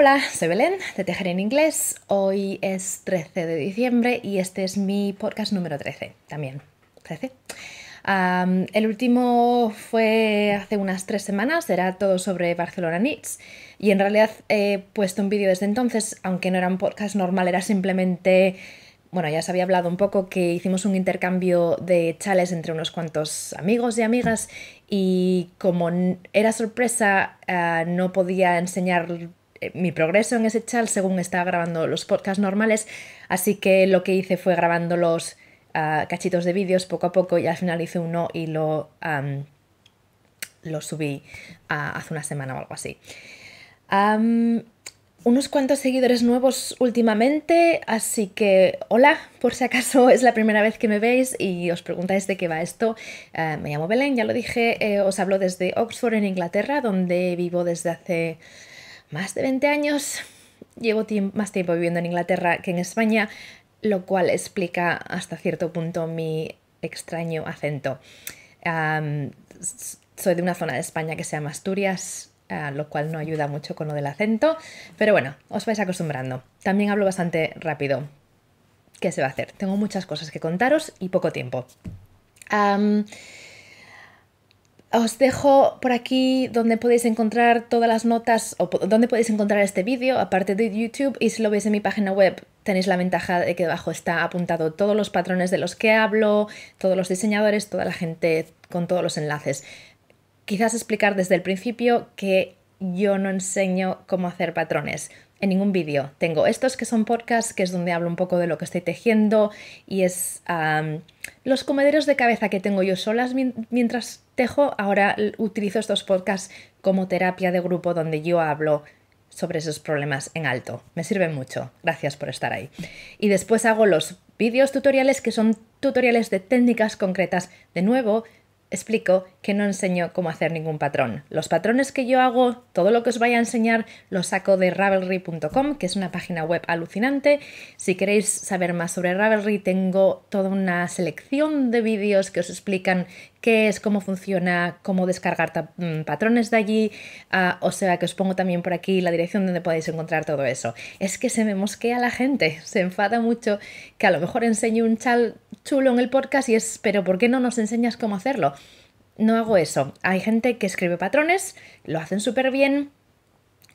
Hola, soy Belén de Tejer en Inglés. Hoy es 13 de diciembre y este es mi podcast número 13 también. 13. el último fue hace unas tres semanas, era todo sobre Barcelona Needs. Y en realidad he puesto un vídeo desde entonces, aunque no era un podcast normal, era simplemente. Bueno, ya se había hablado un poco que hicimos un intercambio de chales entre unos cuantos amigos y amigas y como era sorpresa ah, no podía enseñar eh, mi progreso en ese chat según estaba grabando los podcasts normales, así que lo que hice fue grabando los ah, cachitos de vídeos poco a poco y al final hice uno y lo, lo subí ah, hace una semana o algo así. unos cuantos seguidores nuevos últimamente, así que hola, por si acaso es la primera vez que me veis y os preguntáis de qué va esto. Ah, me llamo Belén, ya lo dije, eh, os hablo desde Oxford, en Inglaterra, donde vivo desde hace más de 20 años, llevo más tiempo viviendo en Inglaterra que en España, lo cual explica hasta cierto punto mi extraño acento. soy de una zona de España que se llama Asturias, eh, lo cual no ayuda mucho con lo del acento, pero bueno, os vais acostumbrando. También hablo bastante rápido. ¿Qué se va a hacer? Tengo muchas cosas que contaros y poco tiempo. Os dejo por aquí donde podéis encontrar todas las notas o donde podéis encontrar este vídeo, aparte de YouTube, y si lo veis en mi página web tenéis la ventaja de que debajo está apuntado todos los patrones de los que hablo, todos los diseñadores, toda la gente con todos los enlaces. Quizás explicar desde el principio que yo no enseño cómo hacer patrones en ningún vídeo. Tengo estos que son podcasts, que es donde hablo un poco de lo que estoy tejiendo y es los comederos de cabeza que tengo yo solas mientras tejo. Ahora utilizo estos podcasts como terapia de grupo donde yo hablo sobre esos problemas en alto. Me sirven mucho. Gracias por estar ahí. Y después hago los vídeos tutoriales que son tutoriales de técnicas concretas. De nuevo, explico que no enseño cómo hacer ningún patrón. Los patrones que yo hago, todo lo que os vaya a enseñar, lo saco de Ravelry.com, que es una página web alucinante. Si queréis saber más sobre Ravelry, tengo toda una selección de vídeos que os explican qué es, cómo funciona, cómo descargar mm, patrones de allí. Ah, o sea que os pongo también por aquí la dirección donde podéis encontrar todo eso. Es que se me mosquea la gente, se enfada mucho que a lo mejor enseño un chal chulo en el podcast y es, pero ¿por qué no nos enseñas cómo hacerlo? no hago eso. Hay gente que escribe patrones, lo hacen súper bien.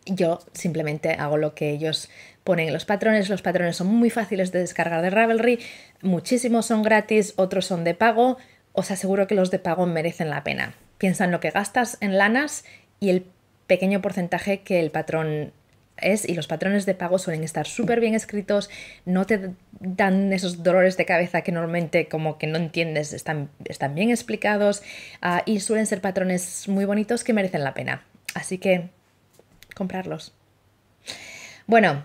Yo simplemente hago lo que ellos ponen en los patrones. Los patrones son muy fáciles de descargar de Ravelry. Muchísimos son gratis, otros son de pago. Os aseguro que los de pago merecen la pena. Piensa en lo que gastas en lanas y el pequeño porcentaje que el patrón es, y los patrones de pago suelen estar súper bien escritos, no te dan esos dolores de cabeza que normalmente como que no entiendes, están, están bien explicados ah, y suelen ser patrones muy bonitos que merecen la pena. Así que comprarlos. Bueno,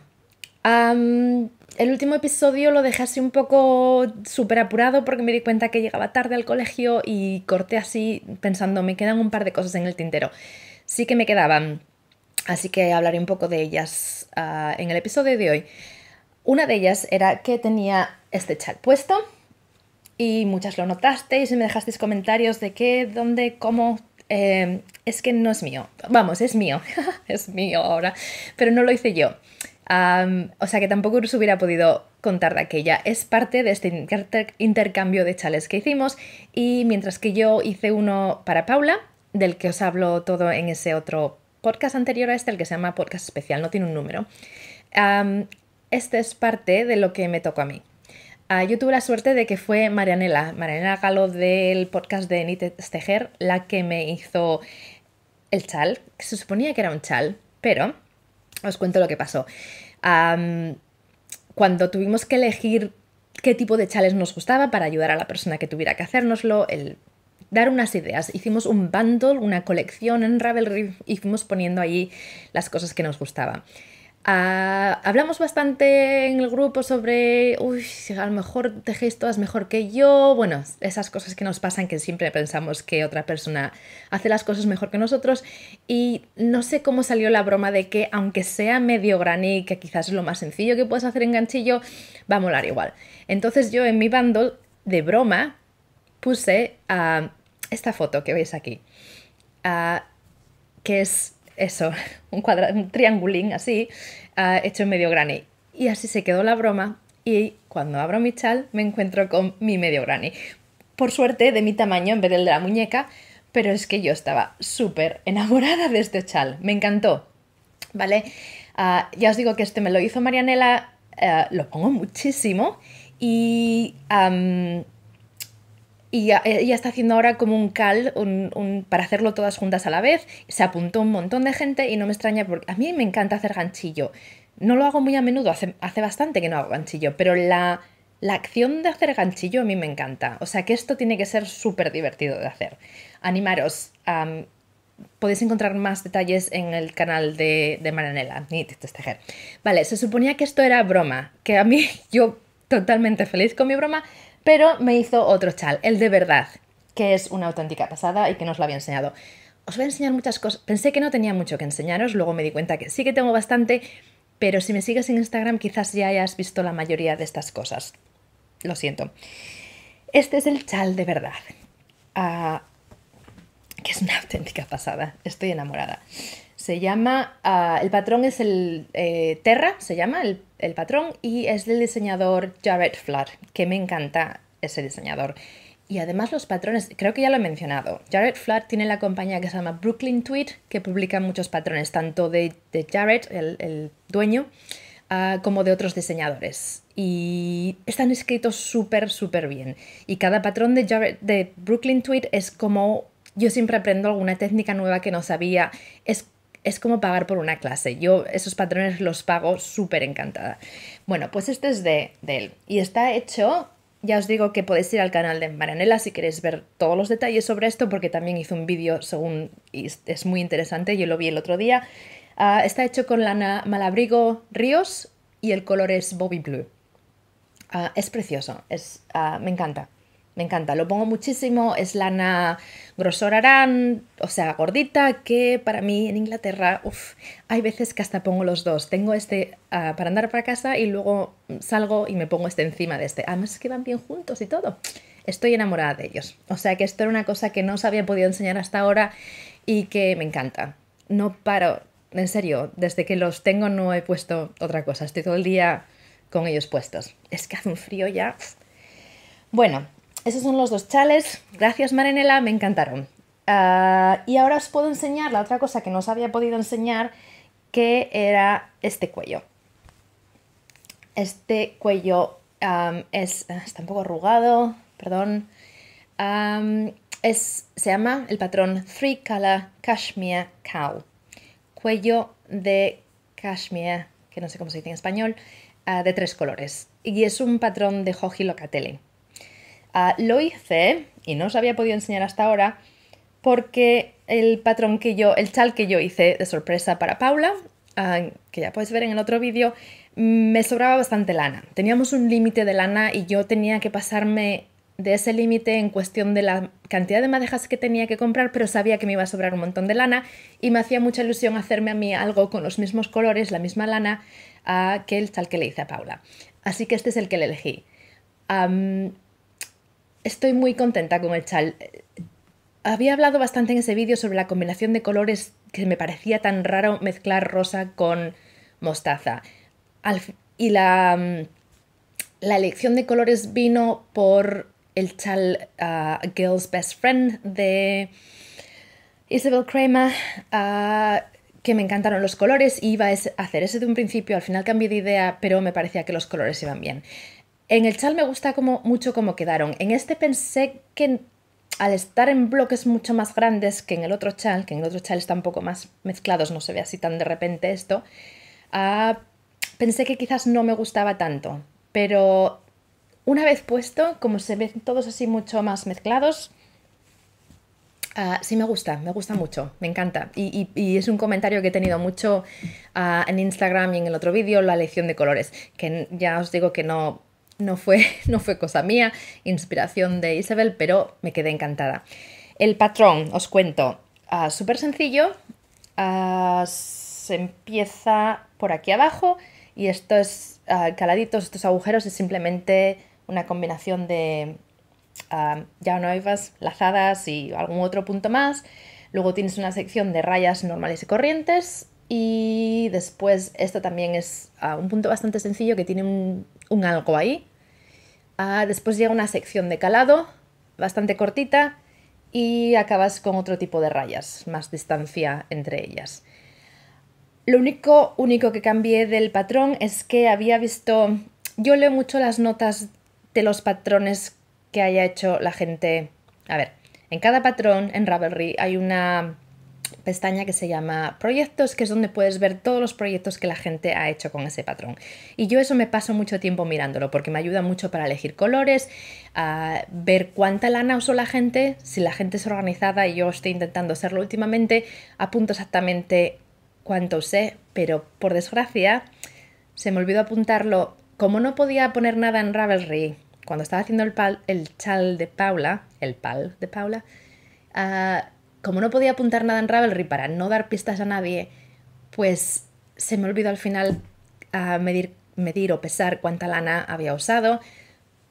el último episodio lo dejé así un poco súper apurado porque me di cuenta que llegaba tarde al colegio y corté así pensando, me quedan un par de cosas en el tintero. Sí que me quedaban Así que hablaré un poco de ellas ah, en el episodio de hoy. Una de ellas era que tenía este chat puesto y muchas lo notasteis y me dejasteis comentarios de qué, dónde, cómo. Em, es que no es mío. Vamos, es mío. es mío ahora. Pero no lo hice yo. o sea que tampoco os hubiera podido contar de aquella. Es parte de este intercambio de chales que hicimos y mientras que yo hice uno para Paula, del que os hablo todo en ese otro podcast anterior a este, el que se llama podcast especial, no tiene un número, este es parte de lo que me tocó a mí. Ah, yo tuve la suerte de que fue Marianela, Marianela Galo del podcast de Nite Steger, la que me hizo el chal, que se suponía que era un chal, pero os cuento lo que pasó. cuando tuvimos que elegir qué tipo de chales nos gustaba para ayudar a la persona que tuviera que hacérnoslo, el dar unas ideas. Hicimos un bundle, una colección en Ravelry y fuimos poniendo ahí las cosas que nos gustaban. Ah, hablamos bastante en el grupo sobre, uy, a lo mejor tejéis todas mejor que yo. Bueno, esas cosas que nos pasan que siempre pensamos que otra persona hace las cosas mejor que nosotros. Y no sé cómo salió la broma de que, aunque sea medio granny, que quizás es lo más sencillo que puedes hacer en ganchillo, va a molar igual. Entonces yo en mi bundle, de broma, puse a ah, esta foto que veis aquí, ah, que es eso, un, triangulín así, ah, hecho en medio granny. Y así se quedó la broma y cuando abro mi chal me encuentro con mi medio granny. Por suerte de mi tamaño en vez del de la muñeca, pero es que yo estaba súper enamorada de este chal, me encantó, ¿vale? Ah, ya os digo que este me lo hizo Marianela, eh, lo pongo muchísimo y y eh, ella está haciendo ahora como un cal para hacerlo todas juntas a la vez. Se apuntó un montón de gente y no me extraña porque a mí me encanta hacer ganchillo. No lo hago muy a menudo, hace, bastante que no hago ganchillo, pero la, acción de hacer ganchillo a mí me encanta. O sea que esto tiene que ser súper divertido de hacer. Animaros. podéis encontrar más detalles en el canal de, de Maranela. Vale, se suponía que esto era broma, que a mí yo totalmente feliz con mi broma, pero me hizo otro chal, el de verdad, que es una auténtica pasada y que no os lo había enseñado. Os voy a enseñar muchas cosas. Pensé que no tenía mucho que enseñaros, luego me di cuenta que sí que tengo bastante, pero si me sigues en Instagram quizás ya hayas visto la mayoría de estas cosas. Lo siento. Este es el chal de verdad, ah, que es una auténtica pasada. Estoy enamorada. Se llama, ah, el patrón es el eh, Terra, se llama el, patrón, y es del diseñador Jared Flood, que me encanta ese diseñador. Y además los patrones, creo que ya lo he mencionado, Jared Flood tiene la compañía que se llama Brooklyn Tweet, que publica muchos patrones, tanto de, de Jared, el, dueño, ah, como de otros diseñadores. Y están escritos súper, súper bien. Y cada patrón de, de Brooklyn Tweet es como yo siempre aprendo alguna técnica nueva que no sabía. Es es como pagar por una clase. Yo esos patrones los pago súper encantada. Bueno, pues este es de, él. Y está hecho, ya os digo que podéis ir al canal de Maranela si queréis ver todos los detalles sobre esto, porque también hizo un vídeo según, es muy interesante, yo lo vi el otro día. Ah, está hecho con lana Malabrigo Ríos y el color es Bobby Blue. Ah, es precioso, es, ah, me encanta. Me encanta, lo pongo muchísimo, es lana grosorarán, o sea, gordita, que para mí en Inglaterra, uff, hay veces que hasta pongo los dos. Tengo este ah, para andar para casa y luego salgo y me pongo este encima de este. Además es que van bien juntos y todo. Estoy enamorada de ellos. O sea que esto era una cosa que no os había podido enseñar hasta ahora y que me encanta. No paro, en serio, desde que los tengo no he puesto otra cosa. Estoy todo el día con ellos puestos. Es que hace un frío ya. Bueno, esos son los dos chales. Gracias, Marinela, me encantaron. Ah, y ahora os puedo enseñar la otra cosa que no os había podido enseñar, que era este cuello. Este cuello es, ah, está un poco arrugado, perdón. es, se llama el patrón Three Color Cashmere Cow. Cuello de cashmere, que no sé cómo se dice en español, ah, de tres colores. Y es un patrón de Joji Locatelli lo hice, y no os había podido enseñar hasta ahora, porque el patrón que yo, el chal que yo hice de sorpresa para Paula, ah, que ya podéis ver en el otro vídeo, me sobraba bastante lana. Teníamos un límite de lana y yo tenía que pasarme de ese límite en cuestión de la cantidad de madejas que tenía que comprar, pero sabía que me iba a sobrar un montón de lana y me hacía mucha ilusión hacerme a mí algo con los mismos colores, la misma lana, ah, que el chal que le hice a Paula. Así que este es el que le elegí. Estoy muy contenta con el chal. Había hablado bastante en ese vídeo sobre la combinación de colores que me parecía tan raro mezclar rosa con mostaza. y la, mm, la elección de colores vino por el chal ah, Girl's Best Friend de Isabel Kramer, ah, que me encantaron los colores. Iba a hacer ese de un principio, al final cambié de idea, pero me parecía que los colores iban bien. En el chal me gusta como, mucho cómo quedaron. En este pensé que al estar en bloques mucho más grandes que en el otro chal, que en el otro chal está un poco más mezclados, no se ve así tan de repente esto, ah, pensé que quizás no me gustaba tanto. Pero una vez puesto, como se ven todos así mucho más mezclados, ah, sí, me gusta, me gusta mucho, me encanta. Y, es un comentario que he tenido mucho ah, en Instagram y en el otro vídeo, la elección de colores, que ya os digo que no, no fue, no fue cosa mía, inspiración de Isabel, pero me quedé encantada. El patrón, os cuento, ah, súper sencillo, ah, se empieza por aquí abajo y estos ah, caladitos, estos agujeros es simplemente una combinación de ya no noivas, lazadas y algún otro punto más. Luego tienes una sección de rayas normales y corrientes y después esto también es un punto bastante sencillo que tiene un algo ahí Ah, después llega una sección de calado, bastante cortita, y acabas con otro tipo de rayas, más distancia entre ellas. Lo único, único que cambié del patrón es que había visto... Yo leo mucho las notas de los patrones que haya hecho la gente. A ver, en cada patrón en Ravelry hay una pestaña que se llama proyectos, que es donde puedes ver todos los proyectos que la gente ha hecho con ese patrón. Y yo eso me paso mucho tiempo mirándolo porque me ayuda mucho para elegir colores, a ver cuánta lana usó la gente, si la gente es organizada y yo estoy intentando serlo últimamente, apunto exactamente cuánto usé, pero por desgracia se me olvidó apuntarlo. Como no podía poner nada en Ravelry cuando estaba haciendo el, pal, el chal de Paula, el pal de Paula, ah, como no podía apuntar nada en Ravelry para no dar pistas a nadie, pues se me olvidó al final a ah, medir, medir o pesar cuánta lana había usado.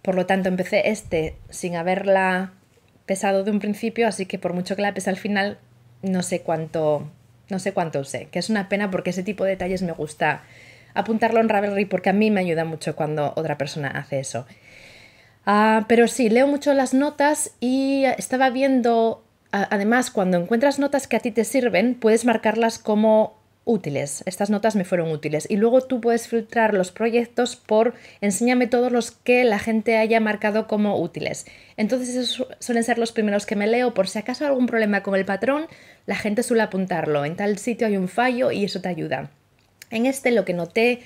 Por lo tanto, empecé este sin haberla pesado de un principio, así que por mucho que la pese al final, no sé cuánto, no sé cuánto usé. Que es una pena porque ese tipo de detalles me gusta apuntarlo en Ravelry porque a mí me ayuda mucho cuando otra persona hace eso. Ah, pero sí, leo mucho las notas y estaba viendo Además, cuando encuentras notas que a ti te sirven, puedes marcarlas como útiles. Estas notas me fueron útiles. Y luego tú puedes filtrar los proyectos por enséñame todos los que la gente haya marcado como útiles. Entonces esos suelen ser los primeros que me leo. Por si acaso hay algún problema con el patrón, la gente suele apuntarlo. En tal sitio hay un fallo y eso te ayuda. En este lo que noté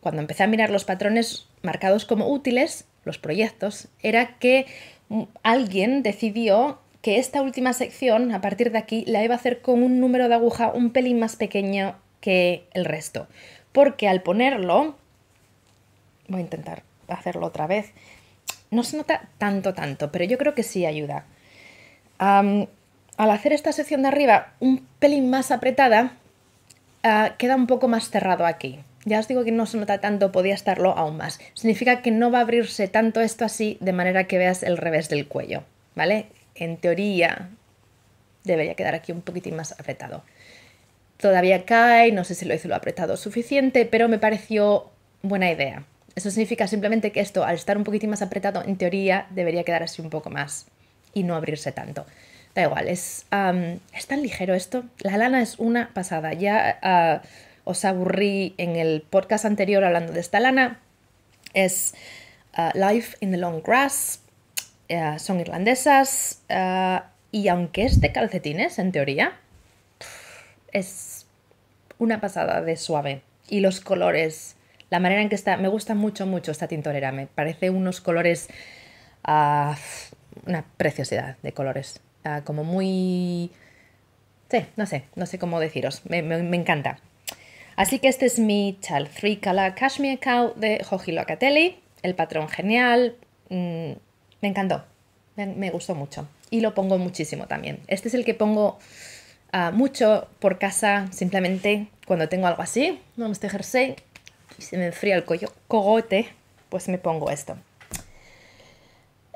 cuando empecé a mirar los patrones marcados como útiles, los proyectos, era que mm, alguien decidió que esta última sección, a partir de aquí, la iba a hacer con un número de aguja un pelín más pequeño que el resto. Porque al ponerlo, voy a intentar hacerlo otra vez, no se nota tanto, tanto, pero yo creo que sí ayuda. al hacer esta sección de arriba un pelín más apretada, ah, queda un poco más cerrado aquí. Ya os digo que no se nota tanto, podía estarlo aún más. Significa que no va a abrirse tanto esto así de manera que veas el revés del cuello, ¿vale? en teoría, debería quedar aquí un poquitín más apretado. Todavía cae, no sé si lo hizo lo apretado suficiente, pero me pareció buena idea. Eso significa simplemente que esto, al estar un poquitín más apretado, en teoría debería quedar así un poco más y no abrirse tanto. Da igual, es, es tan ligero esto. La lana es una pasada. Ya ah, os aburrí en el podcast anterior hablando de esta lana. Es ah, Life in the Long Grass eh, son irlandesas eh, y aunque es de calcetines, en teoría, es una pasada de suave. Y los colores, la manera en que está, me gusta mucho, mucho esta tintorera, me parece unos colores, ah, una preciosidad de colores, ah, como muy... Sí, no sé, no sé cómo deciros, me, encanta. Así que este es mi Chal 3 Color Cashmere Cow de Joji Locatelli, el patrón genial, mm, me encantó, me, gustó mucho. Y lo pongo muchísimo también. Este es el que pongo ah, mucho por casa, simplemente cuando tengo algo así, no este jersey, y se me enfría el cuello, cogote, pues me pongo esto.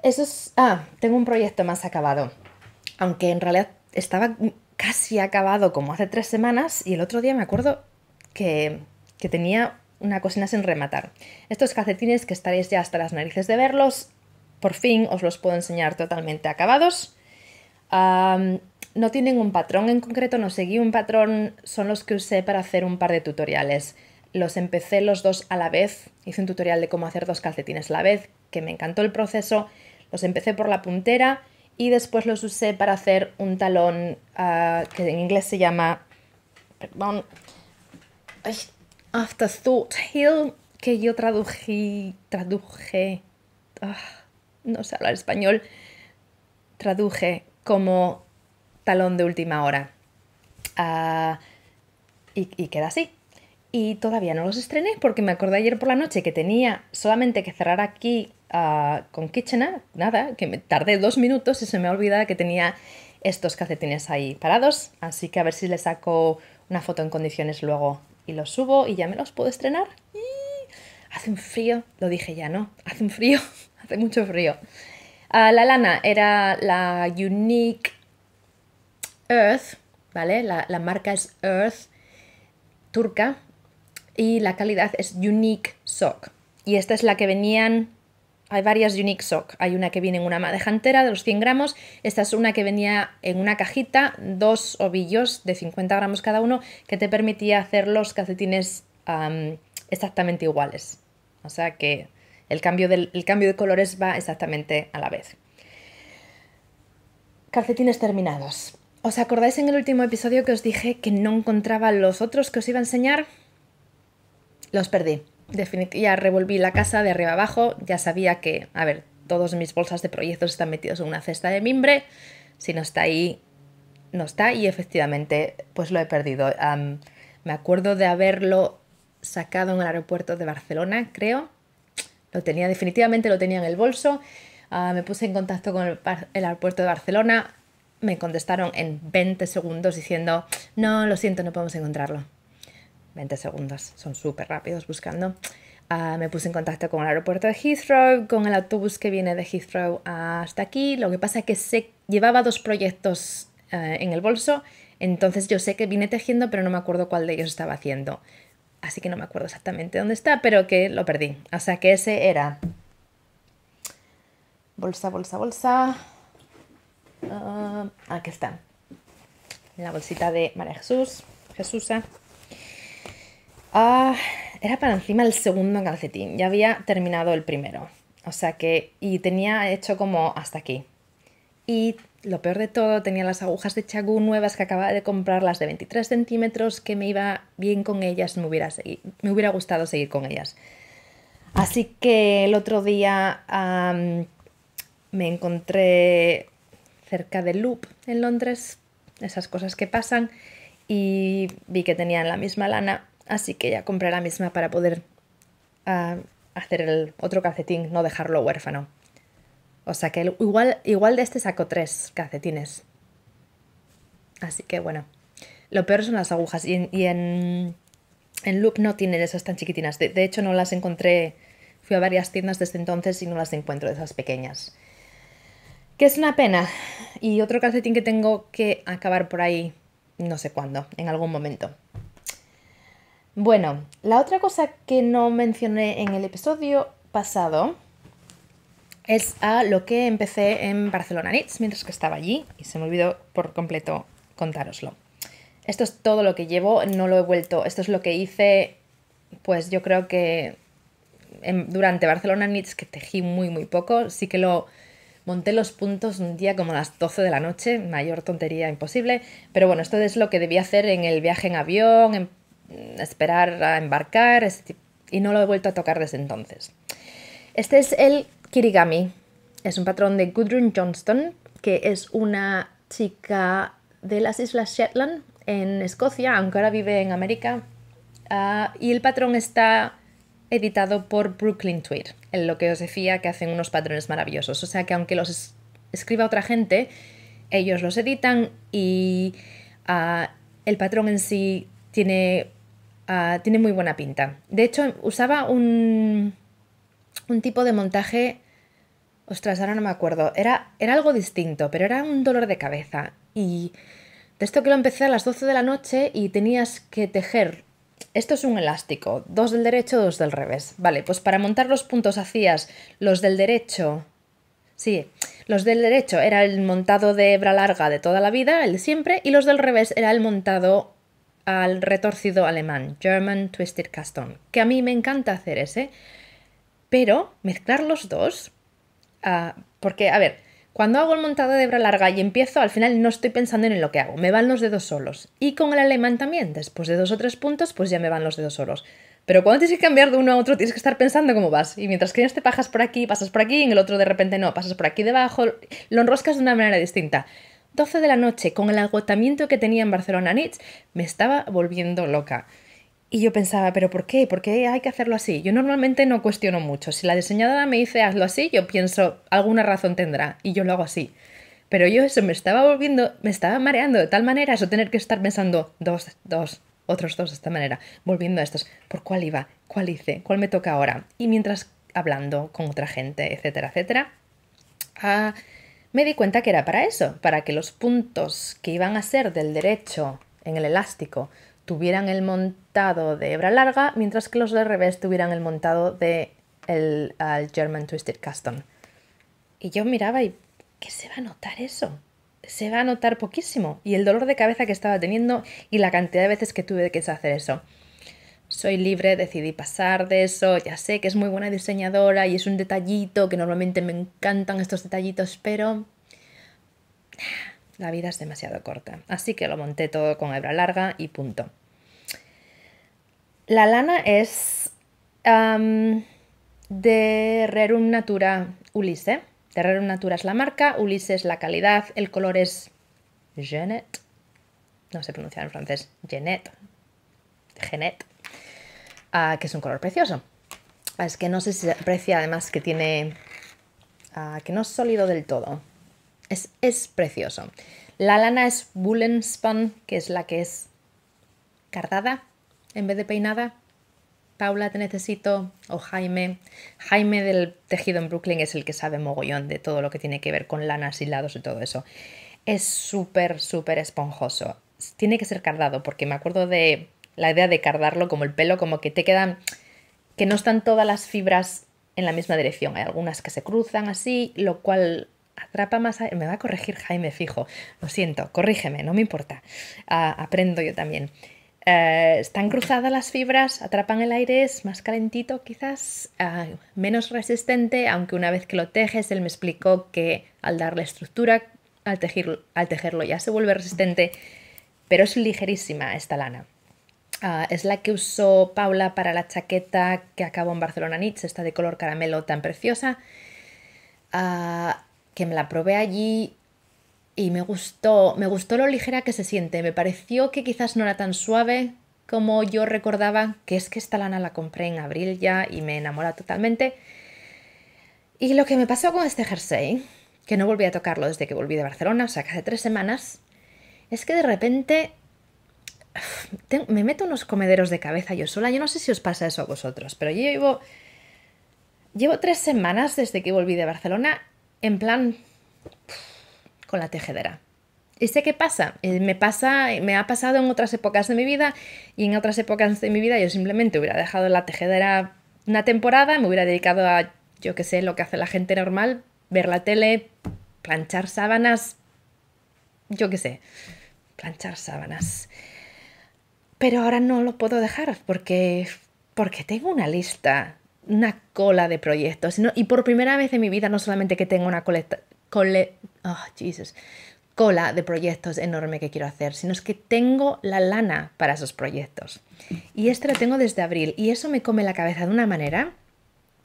Eso es... Ah, tengo un proyecto más acabado. Aunque en realidad estaba casi acabado como hace tres semanas y el otro día me acuerdo que, que tenía una cocina sin rematar. Estos calcetines que estaréis ya hasta las narices de verlos, por fin os los puedo enseñar totalmente acabados. no tienen un patrón en concreto, no seguí un patrón, son los que usé para hacer un par de tutoriales. Los empecé los dos a la vez, hice un tutorial de cómo hacer dos calcetines a la vez, que me encantó el proceso, los empecé por la puntera y después los usé para hacer un talón ah, que en inglés se llama, perdón, Afterthought Hill, que yo tradují, traduje, traduje. Ah no sé hablar español, traduje como talón de última hora. Ah, y, queda así. Y todavía no los estrené porque me acordé ayer por la noche que tenía solamente que cerrar aquí ah, con Kitchener, nada, que me tardé dos minutos y se me olvidaba que tenía estos calcetines ahí parados, así que a ver si le saco una foto en condiciones luego y los subo y ya me los puedo estrenar. Hace un frío, lo dije ya, ¿no? Hace un frío hace mucho frío. Ah, la lana era la Unique Earth, ¿vale? La, marca es Earth turca y la calidad es Unique Sock. Y esta es la que venían hay varias Unique Sock. Hay una que viene en una madeja entera de los 100 gramos. Esta es una que venía en una cajita, dos ovillos de 50 gramos cada uno, que te permitía hacer los calcetines exactamente iguales. O sea que el cambio, del, cambio de colores va exactamente a la vez. Calcetines terminados. ¿Os acordáis en el último episodio que os dije que no encontraba los otros que os iba a enseñar? Los perdí. ya revolví la casa de arriba abajo, ya sabía que, a ver, todos mis bolsas de proyectos están metidos en una cesta de mimbre, si no está ahí, no está y efectivamente pues lo he perdido. me acuerdo de haberlo sacado en el aeropuerto de Barcelona, creo, lo tenía definitivamente, lo tenía en el bolso. Ah, me puse en contacto con el, aeropuerto de Barcelona. Me contestaron en 20 segundos diciendo, no, lo siento, no podemos encontrarlo. 20 segundos, son súper rápidos buscando. Ah, me puse en contacto con el aeropuerto de Heathrow, con el autobús que viene de Heathrow hasta aquí. Lo que pasa es que llevaba dos proyectos eh, en el bolso, entonces yo sé que vine tejiendo, pero no me acuerdo cuál de ellos estaba haciendo así que no me acuerdo exactamente dónde está, pero que lo perdí. O sea que ese era. Bolsa, bolsa, bolsa. Ah, aquí está. La bolsita de María Jesús, Jesús. Ah, era para encima el segundo calcetín. Ya había terminado el primero. O sea que. Y tenía hecho como hasta aquí. Y lo peor de todo, tenía las agujas de chagú nuevas que acababa de comprar, las de 23 centímetros, que me iba bien con ellas, me hubiera, me hubiera gustado seguir con ellas. Así que el otro día me encontré cerca de Loop en Londres, esas cosas que pasan, y vi que tenían la misma lana, así que ya compré la misma para poder ah, hacer el otro calcetín, no dejarlo huérfano. O sea que igual, igual de este saco tres calcetines. Así que bueno, lo peor son las agujas. Y, en, en, en Loop no tienen esas tan chiquitinas. De, de, hecho, no las encontré. Fui a varias tiendas desde entonces y no las encuentro de esas pequeñas. Que es una pena. Y otro calcetín que tengo que acabar por ahí, no sé cuándo, en algún momento. Bueno, la otra cosa que no mencioné en el episodio pasado es a lo que empecé en Barcelona Nits mientras que estaba allí y se me olvidó por completo contároslo. Esto es todo lo que llevo, no lo he vuelto. Esto es lo que hice, pues yo creo que durante Barcelona Nits, que tejí muy, muy poco, sí que lo monté los puntos un día como las 12 de la noche, mayor tontería imposible. Pero bueno, esto es lo que debía hacer en el viaje en avión, en, esperar a embarcar, este y no lo he vuelto a tocar desde entonces. Este es el Kirigami es un patrón de Gudrun Johnston, que es una chica de las Islas Shetland, en Escocia, aunque ahora vive en América. Ah, y el patrón está editado por Brooklyn Tweed, en lo que os decía que hacen unos patrones maravillosos. O sea que aunque los escriba otra gente, ellos los editan y ah, el patrón en sí tiene, ah, tiene muy buena pinta. De hecho, usaba un, un tipo de montaje Ostras, ahora no me acuerdo. Era, era algo distinto, pero era un dolor de cabeza. Y de esto que lo empecé a las 12 de la noche y tenías que tejer. Esto es un elástico, dos del derecho, dos del revés. Vale, pues para montar los puntos hacías los del derecho. Sí, los del derecho era el montado de hebra larga de toda la vida, el de siempre, y los del revés era el montado al retorcido alemán, German Twisted Caston. que a mí me encanta hacer ese. Pero mezclar los dos porque, a ver, cuando hago el montado de hebra larga y empiezo, al final no estoy pensando en lo que hago, me van los dedos solos. Y con el alemán también, después de dos o tres puntos, pues ya me van los dedos solos. Pero cuando tienes que cambiar de uno a otro, tienes que estar pensando cómo vas. Y mientras que te este pajas por aquí, pasas por aquí, en el otro de repente no, pasas por aquí debajo, lo enroscas de una manera distinta. 12 de la noche, con el agotamiento que tenía en Barcelona Nietzsche, me estaba volviendo loca. Y yo pensaba, ¿pero por qué? ¿Por qué hay que hacerlo así? Yo normalmente no cuestiono mucho. Si la diseñadora me dice hazlo así, yo pienso, alguna razón tendrá, y yo lo hago así. Pero yo eso me estaba volviendo, me estaba mareando de tal manera, eso tener que estar pensando, dos, dos, otros dos de esta manera, volviendo a estos, ¿por cuál iba? ¿Cuál hice? ¿Cuál me toca ahora? Y mientras hablando con otra gente, etcétera, etcétera, ah, me di cuenta que era para eso, para que los puntos que iban a ser del derecho en el elástico tuvieran el montado de hebra larga, mientras que los de revés tuvieran el montado de el, German Twisted Custom. Y yo miraba y ¿qué se va a notar eso? Se va a notar poquísimo. Y el dolor de cabeza que estaba teniendo y la cantidad de veces que tuve que hacer eso. Soy libre, decidí pasar de eso, ya sé que es muy buena diseñadora y es un detallito, que normalmente me encantan estos detallitos, pero la vida es demasiado corta. Así que lo monté todo con hebra larga y punto. La lana es de Rerum Natura Ulisse. De Rerum Natura es la marca, Ulisse es la calidad, el color es Genet. No sé pronunciar en francés. Genet. Genet. Ah, que es un color precioso. Es que no sé si se aprecia además que tiene... Ah, que no es sólido del todo. Es, precioso. La lana es woolen que es la que es cardada en vez de peinada. Paula, te necesito, o Jaime. Jaime del tejido en Brooklyn es el que sabe mogollón de todo lo que tiene que ver con lanas, y lados y todo eso. Es súper, súper esponjoso. Tiene que ser cardado, porque me acuerdo de la idea de cardarlo como el pelo, como que te quedan, que no están todas las fibras en la misma dirección. Hay algunas que se cruzan así, lo cual atrapa más aire. Me va a corregir Jaime Fijo. Lo siento, corrígeme, no me importa. aprendo yo también. Eh, están cruzadas las fibras, atrapan el aire, es más calentito quizás, ah, menos resistente, aunque una vez que lo tejes, él me explicó que al darle estructura, al, al tejerlo ya se vuelve resistente, pero es ligerísima esta lana. Ah, es la que usó Paula para la chaqueta que acabó en Barcelona Nietzsche, está de color caramelo tan preciosa. Ah, que me la probé allí y me gustó, me gustó lo ligera que se siente, me pareció que quizás no era tan suave como yo recordaba, que es que esta lana la compré en abril ya y me enamora totalmente. Y lo que me pasó con este jersey, que no volví a tocarlo desde que volví de Barcelona, o sea, que hace tres semanas, es que de repente me meto unos comederos de cabeza yo sola. Yo no sé si os pasa eso a vosotros, pero yo llevo, llevo tres semanas desde que volví de Barcelona en plan con la tejedera. ¿Y sé qué pasa? Eh, me pasa, me ha pasado en otras épocas de mi vida y en otras épocas de mi vida yo simplemente hubiera dejado la tejedera una temporada, me hubiera dedicado a, yo qué sé, lo que hace la gente normal, ver la tele, planchar sábanas, yo qué sé, planchar sábanas. Pero ahora no lo puedo dejar porque, porque tengo una lista una cola de proyectos. Y por primera vez en mi vida, no solamente que tengo una cole, oh, Jesus, cola de proyectos enorme que quiero hacer, sino es que tengo la lana para esos proyectos. Y este lo tengo desde abril y eso me come la cabeza de una manera,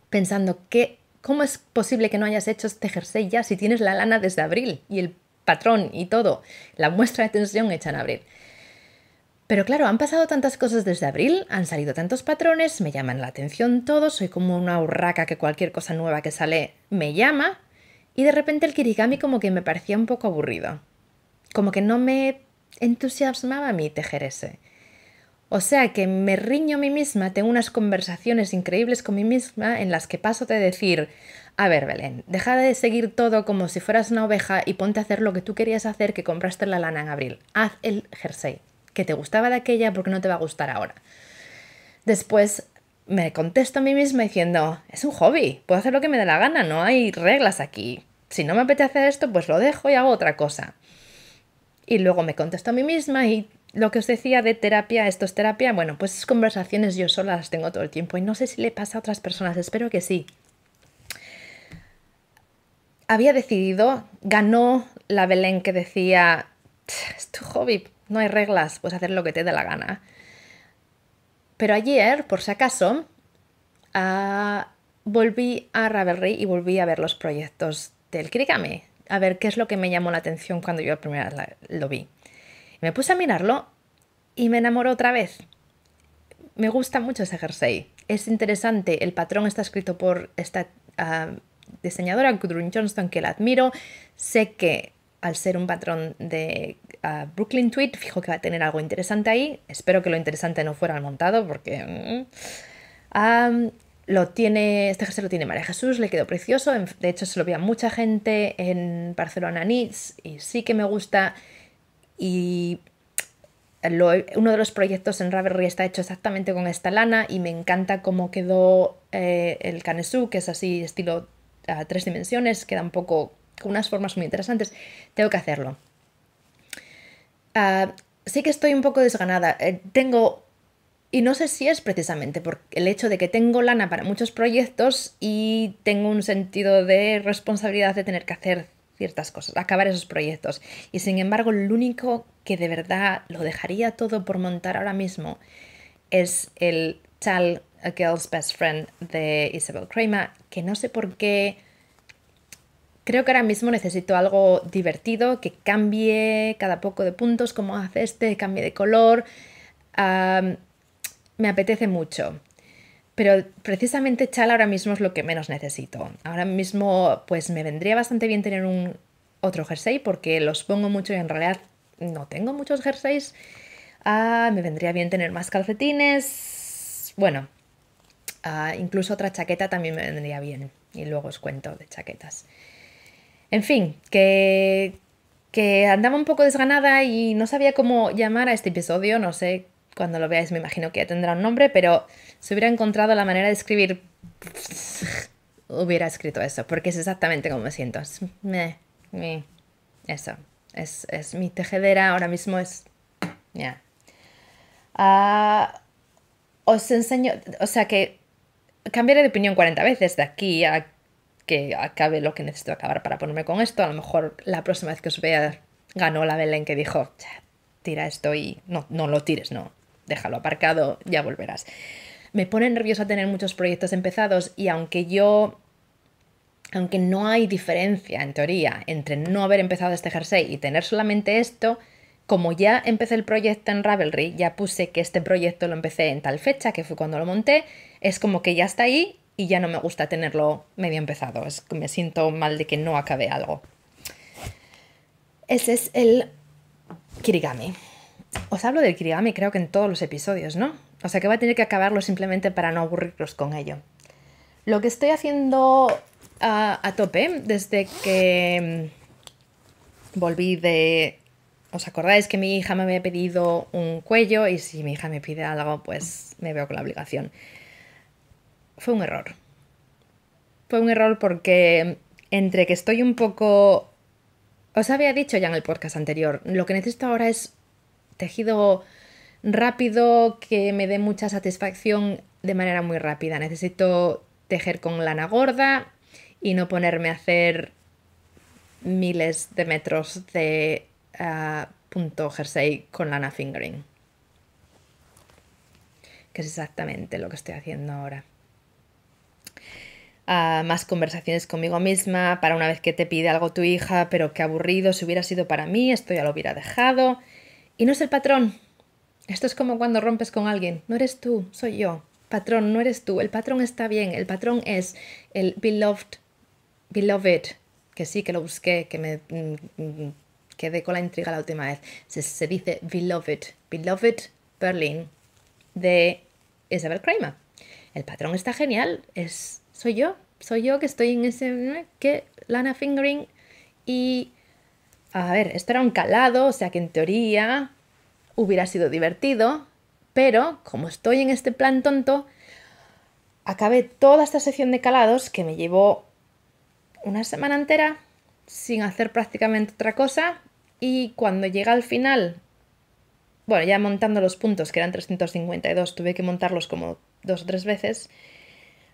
pensando que, ¿cómo es posible que no hayas hecho este jersey ya si tienes la lana desde abril y el patrón y todo, la muestra de tensión hecha en abril? Pero claro, han pasado tantas cosas desde abril, han salido tantos patrones, me llaman la atención todo, soy como una urraca que cualquier cosa nueva que sale me llama, y de repente el kirigami como que me parecía un poco aburrido. Como que no me entusiasmaba a mí tejer ese. O sea que me riño a mí misma, tengo unas conversaciones increíbles con mí misma en las que paso de decir, a ver Belén, deja de seguir todo como si fueras una oveja y ponte a hacer lo que tú querías hacer que compraste la lana en abril. Haz el jersey que te gustaba de aquella porque no te va a gustar ahora. Después me contesto a mí misma diciendo, es un hobby, puedo hacer lo que me dé la gana, no hay reglas aquí. Si no me apetece hacer esto, pues lo dejo y hago otra cosa. Y luego me contesto a mí misma y lo que os decía de terapia, esto es terapia, bueno, pues esas conversaciones yo sola las tengo todo el tiempo y no sé si le pasa a otras personas, espero que sí. Había decidido, ganó la Belén que decía, es tu hobby, no hay reglas, puedes hacer lo que te dé la gana. Pero ayer, por si acaso, ah, volví a Ravelry y volví a ver los proyectos del Kirigami, a ver qué es lo que me llamó la atención cuando yo la primera lo vi. Me puse a mirarlo y me enamoró otra vez. Me gusta mucho ese jersey. Es interesante, el patrón está escrito por esta ah, diseñadora, Gudrun Johnston, que la admiro. Sé que al ser un patrón de ah, Brooklyn Tweet, fijo que va a tener algo interesante ahí. Espero que lo interesante no fuera el montado, porque. Mm, lo tiene, este jersey lo tiene María Jesús, le quedó precioso. De hecho, se lo vi a mucha gente en Barcelona Needs y sí que me gusta. Y uno de los proyectos en Ravelry está hecho exactamente con esta lana y me encanta cómo quedó eh, el Canesú, que es así, estilo a ah, tres dimensiones, queda un poco unas formas muy interesantes, tengo que hacerlo. Ah, sí que estoy un poco desganada. Eh, tengo y no sé si es precisamente por el hecho de que tengo lana para muchos proyectos y tengo un sentido de responsabilidad de tener que hacer ciertas cosas, acabar esos proyectos. Y sin embargo, lo único que de verdad lo dejaría todo por montar ahora mismo es el tal A Girl's Best Friend de Isabel Kramer, que no sé por qué Creo que ahora mismo necesito algo divertido, que cambie cada poco de puntos, como hace este, cambie de color. me apetece mucho. Pero precisamente chal ahora mismo es lo que menos necesito. Ahora mismo pues me vendría bastante bien tener un otro jersey porque los pongo mucho y en realidad no tengo muchos jerseys. Ah, me vendría bien tener más calcetines. Bueno, ah, incluso otra chaqueta también me vendría bien. Y luego os cuento de chaquetas. En fin, que, andaba un poco desganada y no sabía cómo llamar a este episodio, no sé, cuando lo veáis me imagino que ya tendrá un nombre, pero si hubiera encontrado la manera de escribir, hubiera escrito eso, porque es exactamente como me siento. eso, es, mi tejedera ahora mismo, es... ya. Ah, os enseño, o sea que cambiaré de opinión 40 veces de aquí a que acabe lo que necesito acabar para ponerme con esto. A lo mejor la próxima vez que os vea ganó la Belén que dijo, tira esto y no, no lo tires, no, déjalo aparcado, ya volverás. Me pone nerviosa tener muchos proyectos empezados y aunque yo, aunque no hay diferencia en teoría entre no haber empezado este jersey y tener solamente esto, como ya empecé el proyecto en Ravelry, ya puse que este proyecto lo empecé en tal fecha, que fue cuando lo monté, es como que ya está ahí y ya no me gusta tenerlo medio empezado. Es que me siento mal de que no acabe algo. Ese es el kirigami. Os hablo del kirigami creo que en todos los episodios, ¿no? O sea que voy a tener que acabarlo simplemente para no aburrirlos con ello. Lo que estoy haciendo a tope desde que mm, volví de... ¿Os acordáis que mi hija me había pedido un cuello? Y si mi hija me pide algo, pues me veo con la obligación fue un error. Fue un error porque entre que estoy un poco... Os había dicho ya en el podcast anterior, lo que necesito ahora es tejido rápido que me dé mucha satisfacción de manera muy rápida. Necesito tejer con lana gorda y no ponerme a hacer miles de metros de ah, punto jersey con lana fingering. Que es exactamente lo que estoy haciendo ahora más conversaciones conmigo misma, para una vez que te pide algo tu hija, pero qué aburrido, si hubiera sido para mí, esto ya lo hubiera dejado. Y no es el patrón. Esto es como cuando rompes con alguien, no eres tú, soy yo. Patrón, no eres tú, el patrón está bien, el patrón es el beloved, beloved, que sí, que lo busqué, que me mm, mm, quedé con la intriga la última vez. Se, se dice beloved, beloved Berlin, de Isabel Kramer. El patrón está genial, es soy yo, soy yo que estoy en ese... que Lana Fingering y... A ver, esto era un calado, o sea que en teoría hubiera sido divertido, pero como estoy en este plan tonto, acabé toda esta sección de calados que me llevó una semana entera sin hacer prácticamente otra cosa y cuando llega al final, bueno, ya montando los puntos, que eran 352, tuve que montarlos como dos o tres veces,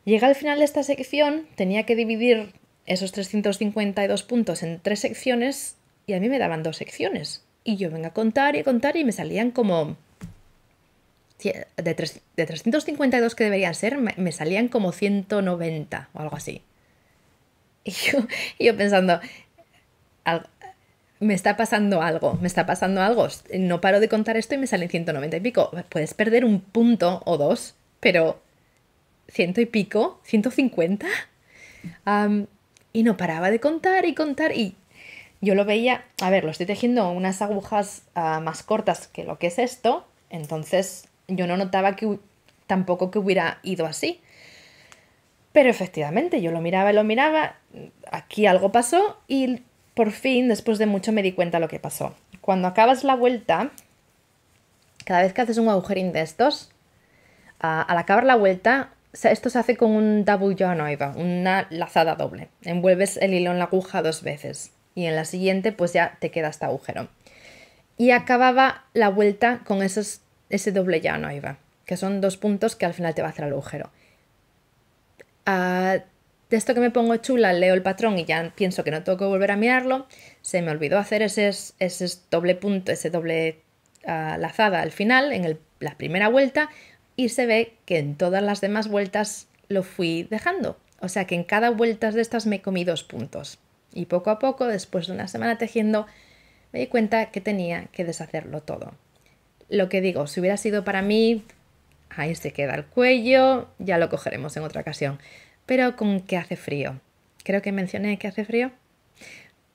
Llega al final de esta sección, tenía que dividir esos 352 puntos en tres secciones y a mí me daban dos secciones. Y yo vengo a contar y contar y me salían como... De, 352 que deberían ser, me, salían como 190 o algo así. Y yo, pensando, me está pasando algo, me está pasando algo. No paro de contar esto y me salen 190 y pico. Puedes perder un punto o dos, pero ciento y pico, 150. y no paraba de contar y contar y yo lo veía, a ver, lo estoy tejiendo unas agujas ah, más cortas que lo que es esto, entonces yo no notaba que tampoco que hubiera ido así. Pero efectivamente, yo lo miraba y lo miraba, aquí algo pasó y por fin, después de mucho, me di cuenta lo que pasó. Cuando acabas la vuelta, cada vez que haces un agujerín de estos, ah, al acabar la vuelta, esto se hace con un double yarn over, una lazada doble. Envuelves el hilo en la aguja dos veces y en la siguiente pues ya te queda este agujero. Y acababa la vuelta con ese doble yarn over, que son dos puntos que al final te va a hacer el agujero. Ah, de esto que me pongo chula, leo el patrón y ya pienso que no tengo que volver a mirarlo. Se me olvidó hacer ese, doble punto, ese doble ah, lazada al final, en la primera vuelta, y se ve que en todas las demás vueltas lo fui dejando. O sea que en cada vuelta de estas me comí dos puntos. Y poco a poco, después de una semana tejiendo, me di cuenta que tenía que deshacerlo todo. Lo que digo, si hubiera sido para mí, ahí se queda el cuello, ya lo cogeremos en otra ocasión. Pero con que hace frío. Creo que mencioné que hace frío.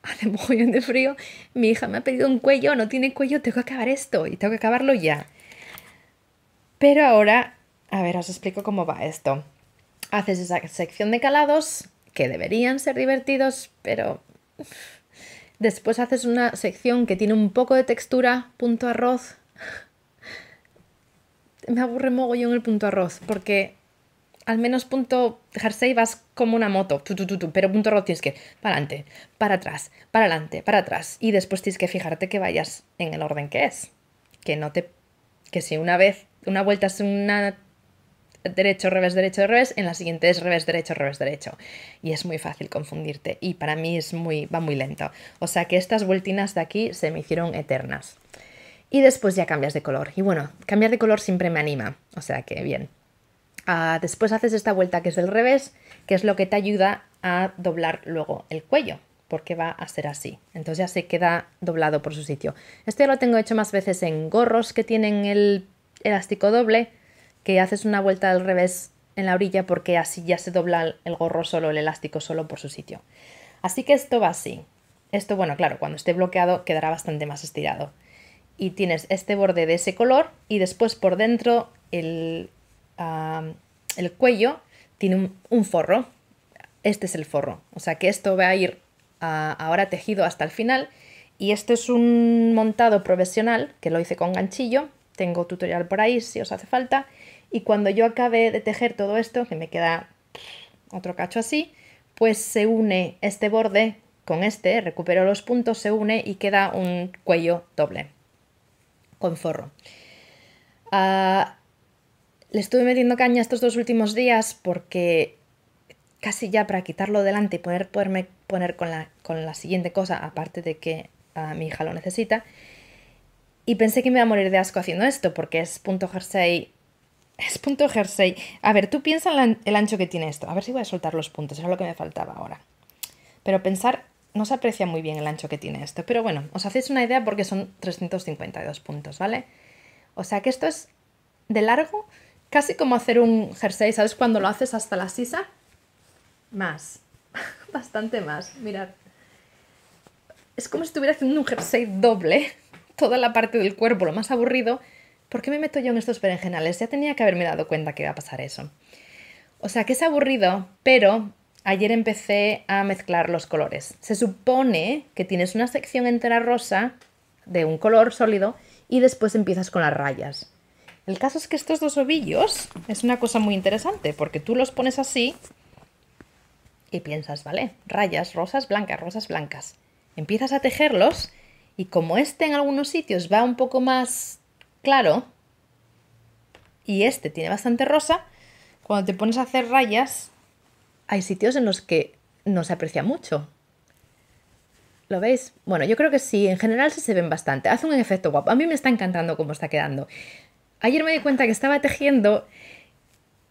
Hace bien de frío. Mi hija me ha pedido un cuello, no tiene cuello, tengo que acabar esto y tengo que acabarlo ya. Pero ahora, a ver, os explico cómo va esto. Haces esa sección de calados, que deberían ser divertidos, pero después haces una sección que tiene un poco de textura, punto arroz. Me aburre mogollón el punto arroz, porque al menos punto jersey vas como una moto, pero punto arroz tienes que para adelante, para atrás, para adelante, para atrás, y después tienes que fijarte que vayas en el orden que es, que no te... que si una vez una vuelta es una derecho, revés, derecho, revés, en la siguiente es revés, derecho, revés, derecho. Y es muy fácil confundirte y para mí es muy, va muy lento. O sea que estas vueltinas de aquí se me hicieron eternas. Y después ya cambias de color. Y bueno, cambiar de color siempre me anima, o sea que bien. Ah, después haces esta vuelta que es del revés, que es lo que te ayuda a doblar luego el cuello, porque va a ser así. Entonces ya se queda doblado por su sitio. Esto ya lo tengo hecho más veces en gorros que tienen el elástico doble, que haces una vuelta al revés en la orilla porque así ya se dobla el gorro solo, el elástico solo por su sitio. Así que esto va así. Esto, bueno, claro, cuando esté bloqueado quedará bastante más estirado. Y tienes este borde de ese color y después por dentro el, el cuello tiene un, forro. Este es el forro. O sea que esto va a ir ahora tejido hasta el final. Y esto es un montado profesional que lo hice con ganchillo tengo tutorial por ahí si os hace falta. Y cuando yo acabe de tejer todo esto, que me queda otro cacho así, pues se une este borde con este, recupero los puntos, se une y queda un cuello doble con forro. Ah, le estuve metiendo caña estos dos últimos días porque casi ya para quitarlo delante y poder, poderme poner con la, siguiente cosa, aparte de que ah, mi hija lo necesita, y pensé que me iba a morir de asco haciendo esto, porque es punto jersey. Es punto jersey. A ver, tú piensa en el ancho que tiene esto. A ver si voy a soltar los puntos, es lo que me faltaba ahora. Pero pensar, no se aprecia muy bien el ancho que tiene esto. Pero bueno, os hacéis una idea porque son 352 puntos, ¿vale? O sea que esto es de largo, casi como hacer un jersey, ¿sabes? Cuando lo haces hasta la sisa, más, bastante más, mirad. Es como si estuviera haciendo un jersey doble toda la parte del cuerpo, lo más aburrido, ¿por qué me meto yo en estos berenjenales? Ya tenía que haberme dado cuenta que iba a pasar eso. O sea, que es aburrido, pero ayer empecé a mezclar los colores. Se supone que tienes una sección entera rosa de un color sólido y después empiezas con las rayas. El caso es que estos dos ovillos es una cosa muy interesante porque tú los pones así y piensas, vale, rayas, rosas blancas, rosas blancas. Empiezas a tejerlos y como este en algunos sitios va un poco más claro y este tiene bastante rosa, cuando te pones a hacer rayas, hay sitios en los que no se aprecia mucho. ¿Lo veis? Bueno, yo creo que sí, en general sí se ven bastante. Hace un efecto guapo. A mí me está encantando cómo está quedando. Ayer me di cuenta que estaba tejiendo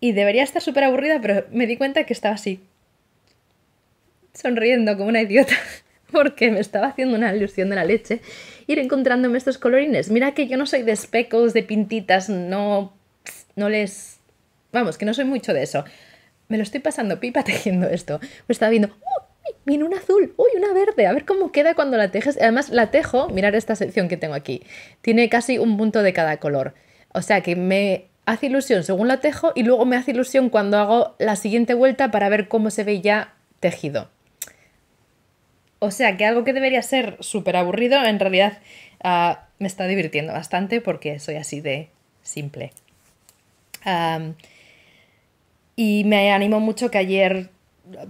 y debería estar súper aburrida, pero me di cuenta que estaba así, sonriendo como una idiota. porque me estaba haciendo una ilusión de la leche ir encontrándome estos colorines. Mira que yo no soy de especos, de pintitas, no, no les... Vamos, que no soy mucho de eso. Me lo estoy pasando pipa tejiendo esto. Me estaba viendo, uy, ¡Viene un azul, uy, una verde, a ver cómo queda cuando la tejes. Además, la tejo, mirar esta sección que tengo aquí, tiene casi un punto de cada color. O sea que me hace ilusión según la tejo y luego me hace ilusión cuando hago la siguiente vuelta para ver cómo se ve ya tejido. O sea que algo que debería ser súper aburrido, en realidad ah, me está divirtiendo bastante porque soy así de simple. y me animo mucho que ayer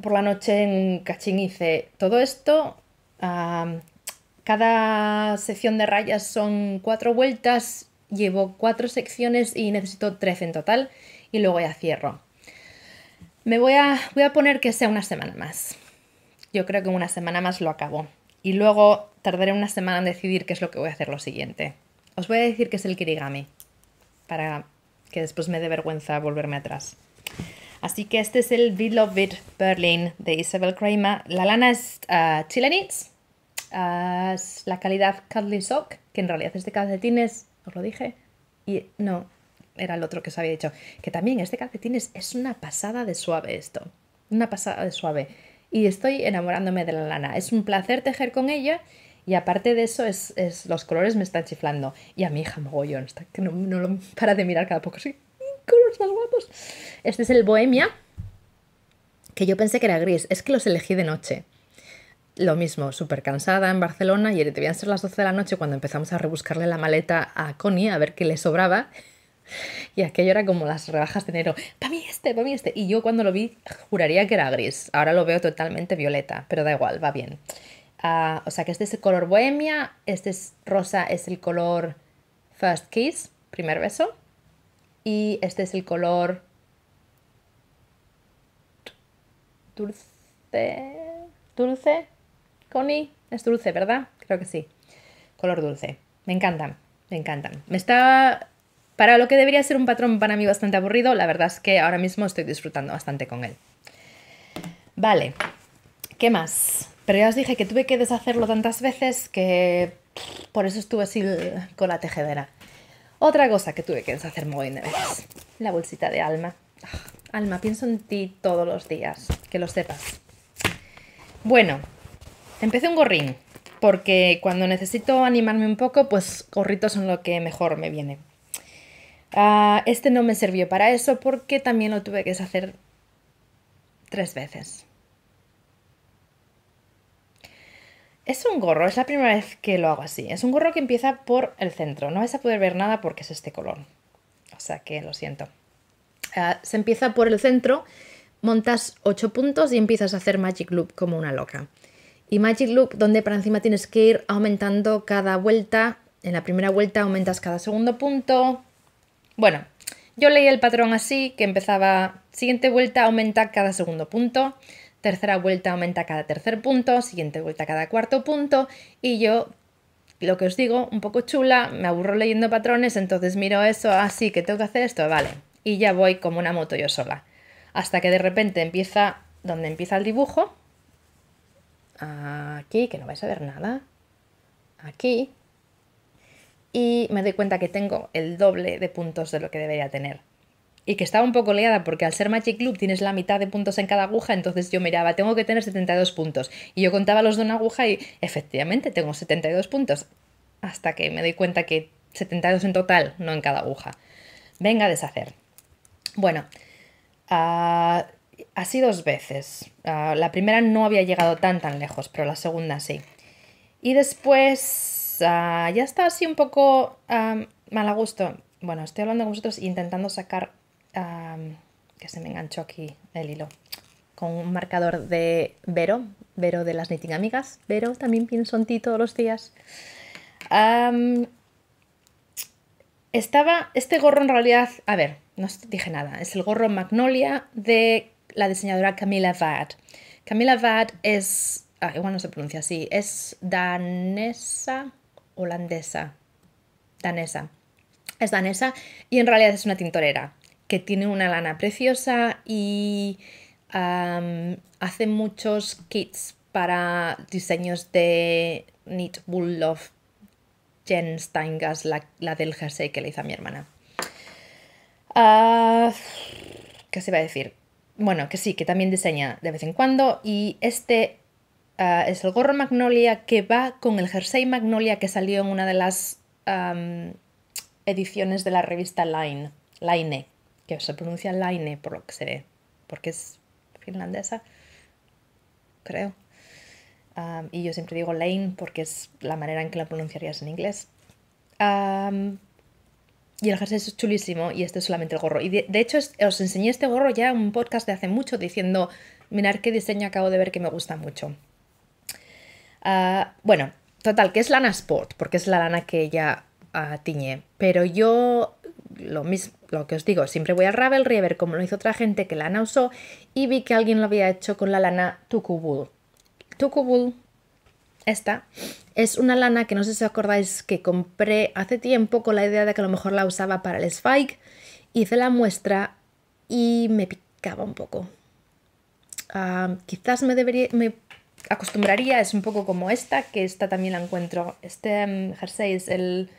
por la noche en Cachín hice todo esto. cada sección de rayas son cuatro vueltas, llevo cuatro secciones y necesito tres en total y luego ya cierro. Me voy a poner que sea una semana más yo creo que una semana más lo acabo. Y luego tardaré una semana en decidir qué es lo que voy a hacer lo siguiente. Os voy a decir que es el kirigami, para que después me dé vergüenza volverme atrás. Así que este es el Beloved Berlin de Isabel Kramer. La lana es uh, ah, chilenitz, ah, es la calidad cuddly sock, que en realidad este es de calcetines, os lo dije. Y no, era el otro que os había dicho. Que también este calcetines es una pasada de suave esto. Una pasada de suave y estoy enamorándome de la lana. Es un placer tejer con ella y aparte de eso, es, los colores me están chiflando. Y a mi hija mogollón, está, que no, lo para de mirar cada poco. Sí, colores más guapos. Este es el Bohemia, que yo pensé que era gris. Es que los elegí de noche. Lo mismo, súper cansada en Barcelona y debían ser las 12 de la noche cuando empezamos a rebuscarle la maleta a Connie a ver qué le sobraba. Y aquello era como las rebajas de enero. Para mí este, para mí este. Y yo cuando lo vi juraría que era gris. Ahora lo veo totalmente violeta, pero da igual, va bien. Ah, o sea que este es el color bohemia, este es rosa, es el color first kiss, primer beso. Y este es el color dulce, dulce, Connie, es dulce, ¿verdad? Creo que sí, color dulce. Me encantan, me encantan. Me está para lo que debería ser un patrón para mí bastante aburrido, la verdad es que ahora mismo estoy disfrutando bastante con él. Vale, ¿qué más? Pero ya os dije que tuve que deshacerlo tantas veces que por eso estuve así con la tejedera. Otra cosa que tuve que deshacer muy de veces, la bolsita de alma. Ah, alma, pienso en ti todos los días, que lo sepas. Bueno, empecé un gorrín, porque cuando necesito animarme un poco, pues gorritos son lo que mejor me viene. Ah, este no me sirvió para eso porque también lo tuve que hacer tres veces. Es un gorro, es la primera vez que lo hago así. Es un gorro que empieza por el centro. No vas a poder ver nada porque es este color. O sea que lo siento. Ah, se empieza por el centro, montas ocho puntos y empiezas a hacer Magic Loop como una loca. Y Magic Loop, donde para encima tienes que ir aumentando cada vuelta. En la primera vuelta aumentas cada segundo punto, bueno, yo leí el patrón así, que empezaba siguiente vuelta aumenta cada segundo punto, tercera vuelta aumenta cada tercer punto, siguiente vuelta cada cuarto punto, y yo, lo que os digo, un poco chula, me aburro leyendo patrones, entonces miro eso, así ah, que tengo que hacer esto, vale, y ya voy como una moto yo sola. Hasta que de repente empieza donde empieza el dibujo, aquí, que no vais a ver nada, aquí, y me doy cuenta que tengo el doble de puntos de lo que debería tener. Y que estaba un poco liada porque al ser Magic Club tienes la mitad de puntos en cada aguja, entonces yo miraba, tengo que tener 72 puntos. Y yo contaba los de una aguja y efectivamente tengo 72 puntos. Hasta que me doy cuenta que 72 en total, no en cada aguja. Venga a deshacer. Bueno, ah, así dos veces. Ah, la primera no había llegado tan tan lejos, pero la segunda sí. Y después ya está así un poco mal a gusto. Bueno, estoy hablando con vosotros intentando sacar... que se me enganchó aquí el hilo. Con un marcador de Vero, Vero de las Knitting Amigas. Vero, también pienso en ti todos los días. estaba este gorro en realidad, a ver, no dije nada, es el gorro Magnolia de la diseñadora Camila Vad. Camila Vad es, ah, igual no se pronuncia así, es danesa, holandesa, danesa. Es danesa y en realidad es una tintorera que tiene una lana preciosa y hace muchos kits para diseños de Knit Wool Love Jen Steingas, la, del jersey que le hizo a mi hermana. Ah, ¿Qué se va a decir? Bueno, que sí, que también diseña de vez en cuando y este Ah, es el gorro magnolia que va con el jersey magnolia que salió en una de las ediciones de la revista Line, Line, que se pronuncia Line por lo que se ve, porque es finlandesa, creo. y yo siempre digo Lane porque es la manera en que la pronunciarías en inglés. y el jersey es chulísimo y este es solamente el gorro. Y de, hecho os enseñé este gorro ya en un podcast de hace mucho diciendo, mirar qué diseño acabo de ver que me gusta mucho. Ah, bueno, total, que es lana sport, porque es la lana que ella ah, tiñe. Pero yo, lo mismo, lo que os digo, siempre voy a Ravelry a ver cómo lo hizo otra gente, que lana usó, y vi que alguien lo había hecho con la lana Tukubul. Tukubul, esta, es una lana que no sé si os acordáis que compré hace tiempo con la idea de que a lo mejor la usaba para el spike. Hice la muestra y me picaba un poco. Ah, quizás me, debería, me acostumbraría es un poco como esta, que esta también la encuentro. Este mm, jersey es el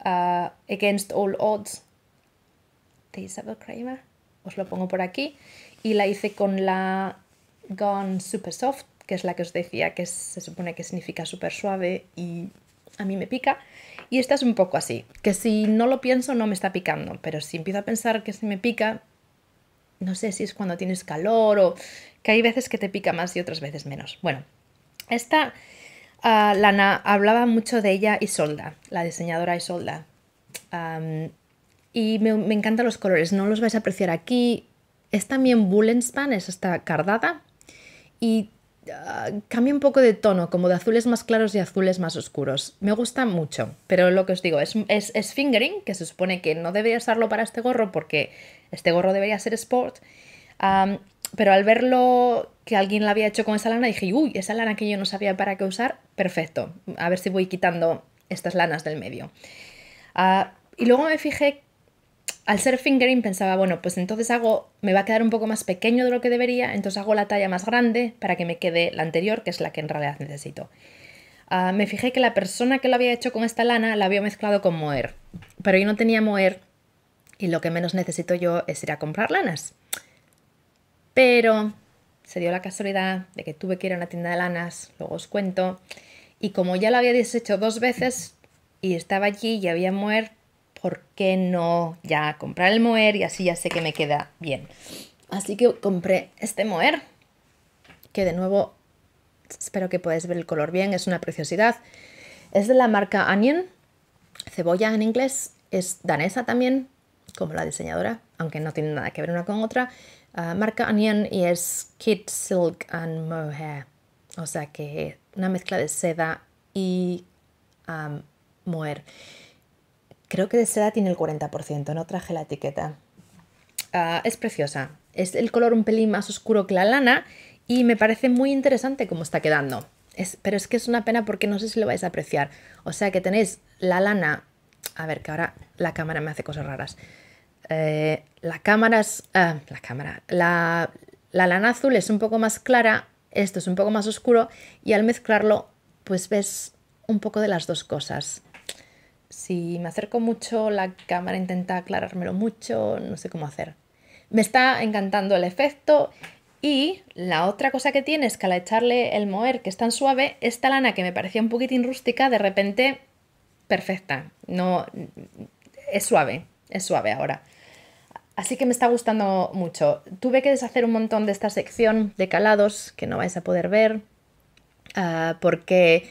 ah, Against All Odds de Isabel Kramer. Os lo pongo por aquí. Y la hice con la Gone Super Soft, que es la que os decía que se supone que significa súper suave y a mí me pica. Y esta es un poco así, que si no lo pienso no me está picando, pero si empiezo a pensar que se me pica, no sé si es cuando tienes calor o que hay veces que te pica más y otras veces menos. Bueno, esta ah, Lana hablaba mucho de ella y solda la diseñadora Isolda. solda y me, encantan los colores, no los vais a apreciar aquí. Es también Bullenspan, es esta cardada. Y cambio ah, cambia un poco de tono, como de azules más claros y azules más oscuros. Me gusta mucho, pero lo que os digo, es, es, fingering, que se supone que no debería usarlo para este gorro porque este gorro debería ser sport. pero al verlo que alguien la había hecho con esa lana, dije, uy, esa lana que yo no sabía para qué usar, perfecto. A ver si voy quitando estas lanas del medio. Ah, y luego me fijé al ser fingering pensaba, bueno, pues entonces hago, me va a quedar un poco más pequeño de lo que debería, entonces hago la talla más grande para que me quede la anterior, que es la que en realidad necesito. Ah, me fijé que la persona que lo había hecho con esta lana la había mezclado con moer, pero yo no tenía moer y lo que menos necesito yo es ir a comprar lanas. Pero se dio la casualidad de que tuve que ir a una tienda de lanas, luego os cuento, y como ya lo había deshecho dos veces y estaba allí y había moer, ¿por qué no ya comprar el moer y así ya sé que me queda bien? Así que compré este moer que de nuevo espero que podáis ver el color bien, es una preciosidad. Es de la marca Onion, cebolla en inglés, es danesa también, como la diseñadora, aunque no tiene nada que ver una con otra. Ah, marca Onion y es Kid Silk and Mohair, o sea que una mezcla de seda y moer. Creo que de seda tiene el 40%, no traje la etiqueta. Ah, es preciosa. Es el color un pelín más oscuro que la lana y me parece muy interesante cómo está quedando. pero es que es una pena porque no sé si lo vais a apreciar. O sea que tenéis la lana... A ver, que ahora la cámara me hace cosas raras. Eh, la cámara es... Ah, la lana azul es un poco más clara, esto es un poco más oscuro y al mezclarlo pues ves un poco de las dos cosas. Si me acerco mucho, la cámara intenta aclarármelo mucho, no sé cómo hacer. Me está encantando el efecto y la otra cosa que tiene es que al echarle el moer, que es tan suave, esta lana que me parecía un poquitín rústica, de repente, perfecta. No, es suave, es suave ahora. Así que me está gustando mucho. Tuve que deshacer un montón de esta sección de calados que no vais a poder ver, ah, porque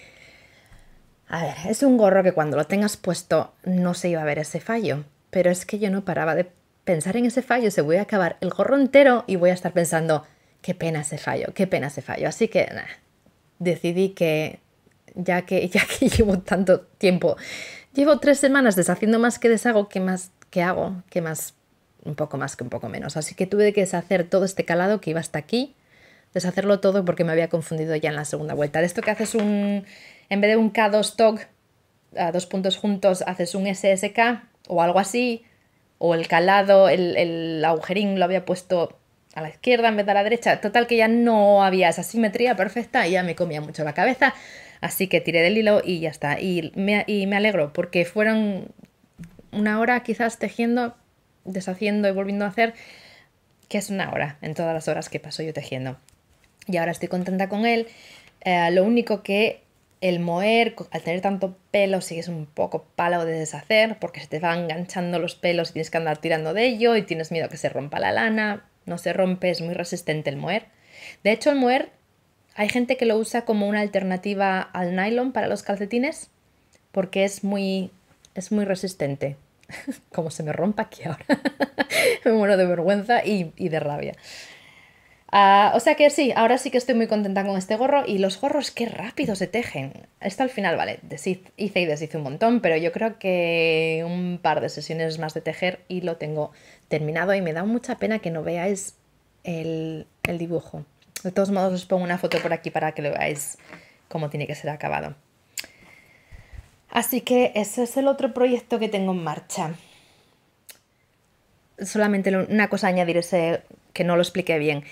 a ver, es un gorro que cuando lo tengas puesto no se iba a ver ese fallo, pero es que yo no paraba de pensar en ese fallo, se voy a acabar el gorro entero y voy a estar pensando, qué pena ese fallo, qué pena ese fallo. Así que decidí que ya, que ya que llevo tanto tiempo, llevo tres semanas deshaciendo más que deshago, qué más que hago, qué más, un poco más que un poco menos. Así que tuve que deshacer todo este calado que iba hasta aquí, deshacerlo todo porque me había confundido ya en la segunda vuelta. De esto que haces un en vez de un K2 a dos puntos juntos, haces un SSK o algo así, o el calado, el, el agujerín lo había puesto a la izquierda en vez de a la derecha. Total que ya no había esa simetría perfecta y ya me comía mucho la cabeza. Así que tiré del hilo y ya está. Y me, y me alegro porque fueron una hora quizás tejiendo, deshaciendo y volviendo a hacer, que es una hora en todas las horas que paso yo tejiendo. Y ahora estoy contenta con él. Eh, lo único que el moer, al tener tanto pelo, sigues es un poco palo de deshacer, porque se te van enganchando los pelos y tienes que andar tirando de ello y tienes miedo que se rompa la lana. No se rompe, es muy resistente el moer. De hecho, el moer hay gente que lo usa como una alternativa al nylon para los calcetines, porque es muy, es muy resistente. como se me rompa aquí ahora. me muero de vergüenza y de rabia. Ah, o sea que sí, ahora sí que estoy muy contenta con este gorro y los gorros qué rápido se tejen. Esto al final, vale, hice y deshice un montón, pero yo creo que un par de sesiones más de tejer y lo tengo terminado y me da mucha pena que no veáis el, dibujo. De todos modos os pongo una foto por aquí para que lo veáis cómo tiene que ser acabado. Así que ese es el otro proyecto que tengo en marcha. Solamente una cosa añadiré añadir que no lo expliqué bien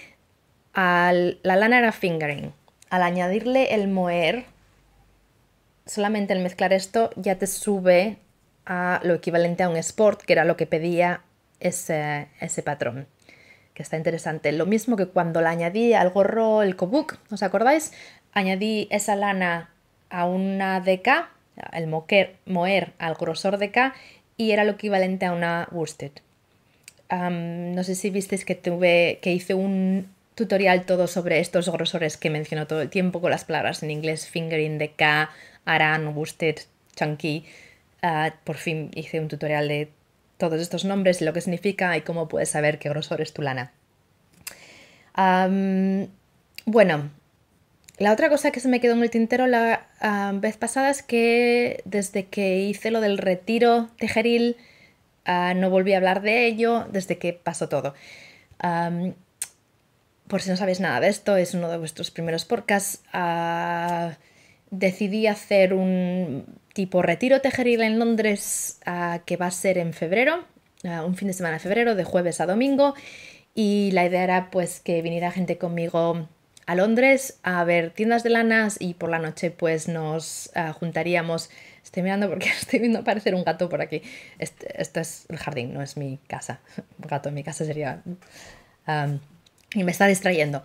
al, la lana era fingering. Al añadirle el moer solamente el mezclar esto ya te sube a lo equivalente a un sport, que era lo que pedía ese, ese patrón, que está interesante. Lo mismo que cuando le añadí al gorro el kobuk, ¿os acordáis? Añadí esa lana a una DK, el moer al grosor de K, y era lo equivalente a una worsted. no sé si visteis que tuve que hice un tutorial todo sobre estos grosores que menciono todo el tiempo con las palabras en inglés fingering, de K, aran, worsted, chunky. Ah, por fin hice un tutorial de todos estos nombres, y lo que significa y cómo puedes saber qué grosor es tu lana. bueno, la otra cosa que se me quedó en el tintero la vez pasada es que desde que hice lo del retiro tejeril, ah, no volví a hablar de ello desde que pasó todo por si no sabéis nada de esto, es uno de vuestros primeros podcasts. Ah, decidí hacer un tipo retiro tejeril en Londres ah, que va a ser en febrero, ah, un fin de semana de febrero, de jueves a domingo. Y la idea era pues que viniera gente conmigo a Londres a ver tiendas de lanas y por la noche pues nos juntaríamos. Estoy mirando porque estoy viendo aparecer un gato por aquí. Este, esto es el jardín, no es mi casa. Un gato en mi casa sería y me está distrayendo.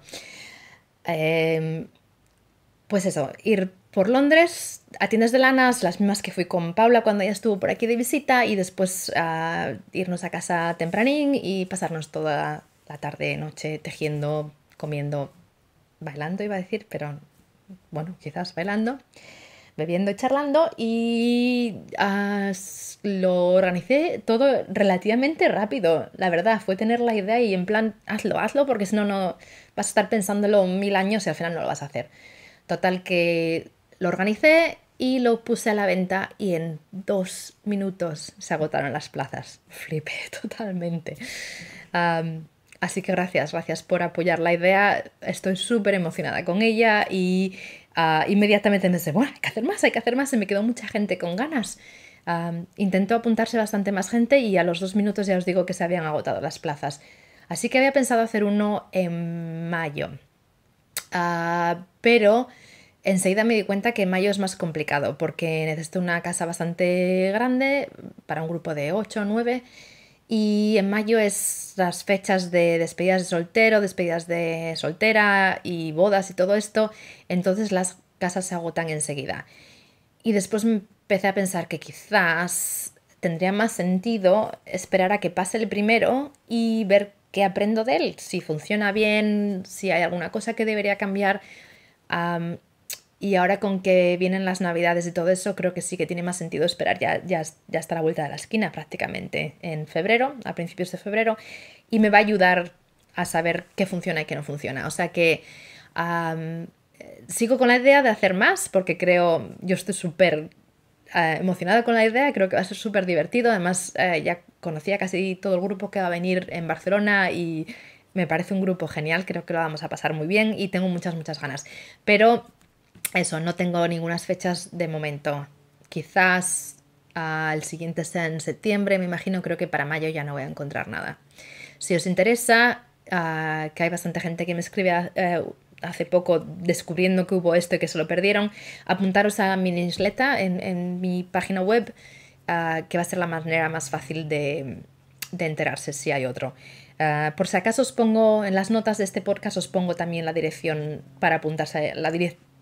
Em, pues eso, ir por Londres a tiendas de lanas, las mismas que fui con Paula cuando ella estuvo por aquí de visita, y después ah, irnos a casa tempranín y pasarnos toda la tarde, noche tejiendo, comiendo, bailando, iba a decir, pero bueno, quizás bailando bebiendo y charlando y lo organicé todo relativamente rápido, la verdad, fue tener la idea y en plan, hazlo, hazlo, porque si no, no vas a estar pensándolo mil años y al final no lo vas a hacer. Total que lo organicé y lo puse a la venta y en dos minutos se agotaron las plazas. Flipé totalmente. así que gracias, gracias por apoyar la idea. Estoy súper emocionada con ella y inmediatamente ah, inmediatamente pensé, bueno, hay que hacer más, hay que hacer más, se me quedó mucha gente con ganas. intentó apuntarse bastante más gente y a los dos minutos ya os digo que se habían agotado las plazas. Así que había pensado hacer uno en mayo. Ah, pero enseguida me di cuenta que mayo es más complicado porque necesito una casa bastante grande para un grupo de 8 o 9 y en mayo es las fechas de despedidas de soltero, despedidas de soltera y bodas y todo esto. Entonces las casas se agotan enseguida. Y después empecé a pensar que quizás tendría más sentido esperar a que pase el primero y ver qué aprendo de él, si funciona bien, si hay alguna cosa que debería cambiar. Y ahora con que vienen las navidades y todo eso, creo que sí que tiene más sentido esperar. Ya, ya, está la vuelta de la esquina prácticamente en febrero, a principios de febrero. Y me va a ayudar a saber qué funciona y qué no funciona. O sea que sigo con la idea de hacer más porque creo, yo estoy súper eh, emocionada con la idea, creo que va a ser súper divertido. Además, eh, ya conocía casi todo el grupo que va a venir en Barcelona y me parece un grupo genial, creo que lo vamos a pasar muy bien y tengo muchas, muchas ganas. Pero eso, no tengo ninguna fechas de momento. Quizás al siguiente sea en septiembre, me imagino, creo que para mayo ya no voy a encontrar nada. Si os interesa, ah, que hay bastante gente que me escribe ah, eh, hace poco descubriendo que hubo esto y que se lo perdieron, apuntaros a mi newsletter en, mi página web, ah, que va a ser la manera más fácil de, enterarse si hay otro. por si acaso os pongo en las notas de este podcast, os pongo también la dirección para apuntarse, a la,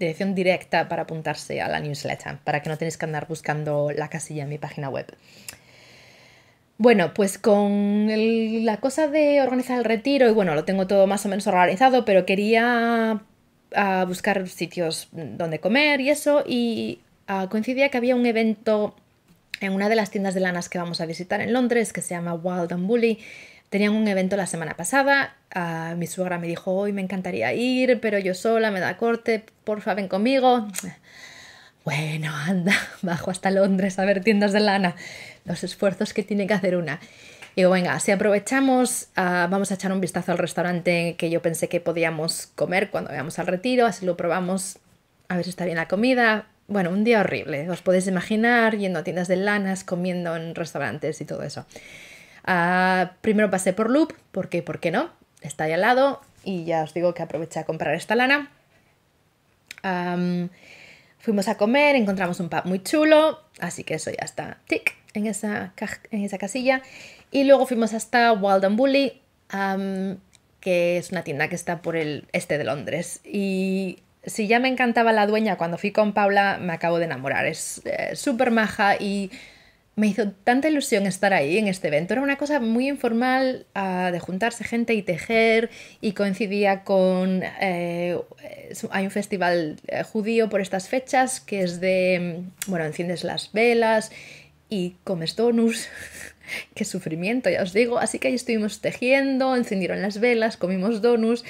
dirección directa para apuntarse a la newsletter, para que no tenéis que andar buscando la casilla en mi página web. Bueno, pues con la cosa de organizar el retiro, y bueno, lo tengo todo más o menos organizado, pero quería ah, buscar sitios donde comer y eso, y ah, coincidía que había un evento en una de las tiendas de lanas que vamos a visitar en Londres, que se llama Wild and Bully, Tenían un evento la semana pasada, ah, mi suegra me dijo, hoy me encantaría ir, pero yo sola, me da corte, porfa, ven conmigo. Bueno, anda, bajo hasta Londres a ver tiendas de lana, los esfuerzos que tiene que hacer una. Y digo, venga, si aprovechamos, ah, vamos a echar un vistazo al restaurante que yo pensé que podíamos comer cuando íbamos al retiro, así lo probamos, a ver si está bien la comida. Bueno, un día horrible, os podéis imaginar yendo a tiendas de lanas, comiendo en restaurantes y todo eso. Ah, primero pasé por Loop, porque, ¿por qué no? Está ahí al lado y ya os digo que aproveché a comprar esta lana. fuimos a comer, encontramos un pub muy chulo, así que eso ya está tic en esa, en esa casilla. Y luego fuimos hasta Wild Bully, que es una tienda que está por el este de Londres. Y si ya me encantaba la dueña cuando fui con Paula, me acabo de enamorar. Es eh, súper maja y me hizo tanta ilusión estar ahí en este evento. Era una cosa muy informal ah, de juntarse gente y tejer y coincidía con... Eh, hay un festival eh, judío por estas fechas que es de... Mm, bueno, enciendes las velas y comes donuts. Qué sufrimiento, ya os digo. Así que ahí estuvimos tejiendo, encendieron las velas, comimos donuts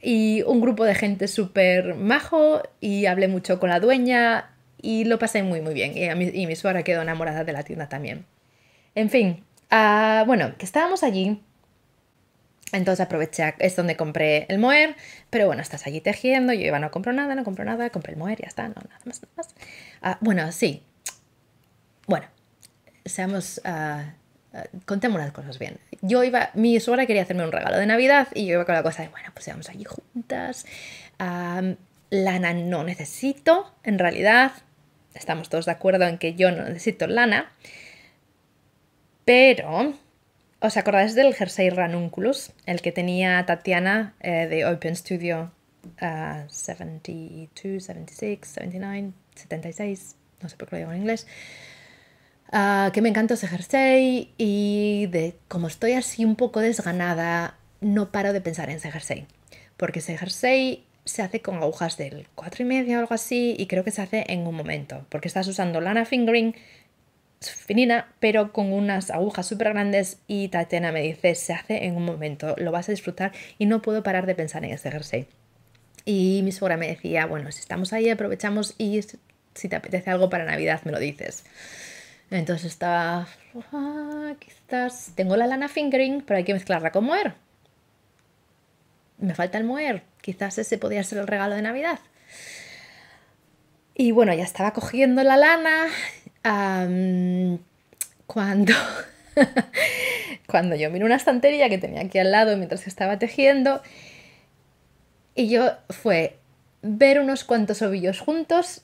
y un grupo de gente súper majo y hablé mucho con la dueña y lo pasé muy muy bien y, mi, suegra quedó enamorada de la tienda también. En fin, ah, bueno, que estábamos allí, entonces aproveché, es donde compré el moer, pero bueno, estás allí tejiendo, yo iba, no compro nada, no compro nada, compré el moer, ya está, no, nada más, nada más. Ah, bueno, sí, bueno, seamos... Uh, las cosas bien. Yo iba, mi suegra quería hacerme un regalo de Navidad y yo iba con la cosa de, bueno, pues vamos allí juntas. lana no necesito, en realidad, estamos todos de acuerdo en que yo no necesito lana, pero ¿os acordáis del jersey Ranunculus? El que tenía Tatiana eh, de Open Studio 72, 76, 79, 76, no sé por qué lo digo en inglés. Ah, que me encanta ese jersey y de como estoy así un poco desganada, no paro de pensar en ese jersey. Porque ese jersey se hace con agujas del 4,5 y medio o algo así y creo que se hace en un momento, porque estás usando lana fingering finina, pero con unas agujas súper grandes y Tatena me dice, se hace en un momento, lo vas a disfrutar y no puedo parar de pensar en ese jersey. Y mi suegra me decía, bueno, si estamos ahí aprovechamos y si te apetece algo para Navidad me lo dices. Entonces estaba, aquí ah, quizás tengo la lana fingering, pero hay que mezclarla con moer. Me falta el moer, Quizás ese podía ser el regalo de Navidad. Y bueno, ya estaba cogiendo la lana cuando, cuando yo miré una estantería que tenía aquí al lado mientras estaba tejiendo y yo fue ver unos cuantos ovillos juntos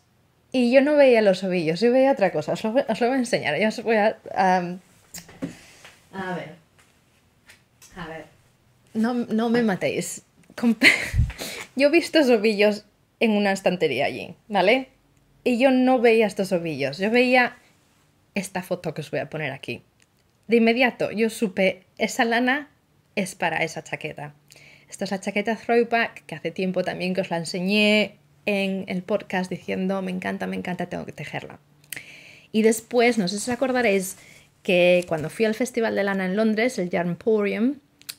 y yo no veía los ovillos, yo veía otra cosa, os lo, voy a enseñar, yo voy a... a ver, a ver, no, no me matéis, yo vi estos ovillos en una estantería allí, ¿vale? Y yo no veía estos ovillos, yo veía esta foto que os voy a poner aquí. De inmediato yo supe, esa lana es para esa chaqueta. Esta es la chaqueta Throwback, que hace tiempo también que os la enseñé en el podcast diciendo, me encanta, me encanta, tengo que tejerla. Y después, no sé si os acordaréis que cuando fui al Festival de Lana en Londres, el Yarn Porium,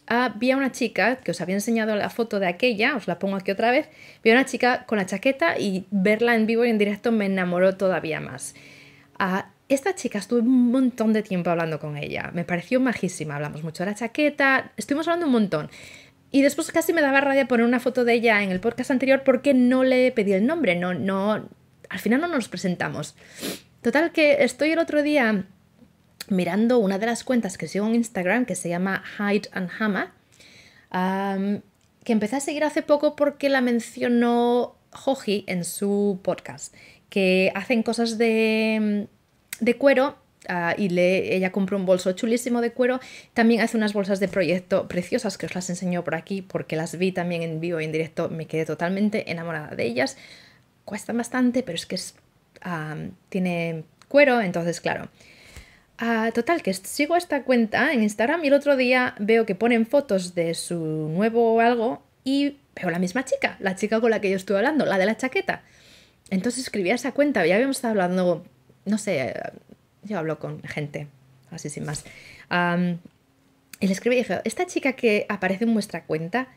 Ah, vi a una chica que os había enseñado la foto de aquella, os la pongo aquí otra vez, vi a una chica con la chaqueta y verla en vivo y en directo me enamoró todavía más. Ah, esta chica estuve un montón de tiempo hablando con ella, me pareció majísima, hablamos mucho de la chaqueta, estuvimos hablando un montón. Y después casi me daba rabia poner una foto de ella en el podcast anterior porque no le pedí el nombre, no, no, al final no nos presentamos. Total que estoy el otro día mirando una de las cuentas que sigo en Instagram que se llama Hide and Hammer, que empecé a seguir hace poco porque la mencionó Joji en su podcast, que hacen cosas de, cuero ah, y le, ella compró un bolso chulísimo de cuero. También hace unas bolsas de proyecto preciosas que os las enseño por aquí porque las vi también en vivo y en directo. Me quedé totalmente enamorada de ellas. Cuestan bastante, pero es que tiene cuero, entonces claro. Ah, total, que sigo esta cuenta en Instagram y el otro día veo que ponen fotos de su nuevo algo y veo la misma chica, la chica con la que yo estuve hablando, la de la chaqueta. Entonces escribí a esa cuenta, ya habíamos estado hablando, no sé, eh, yo hablo con gente, así sin más. Um, y le escribí y dije, esta chica que aparece en vuestra cuenta,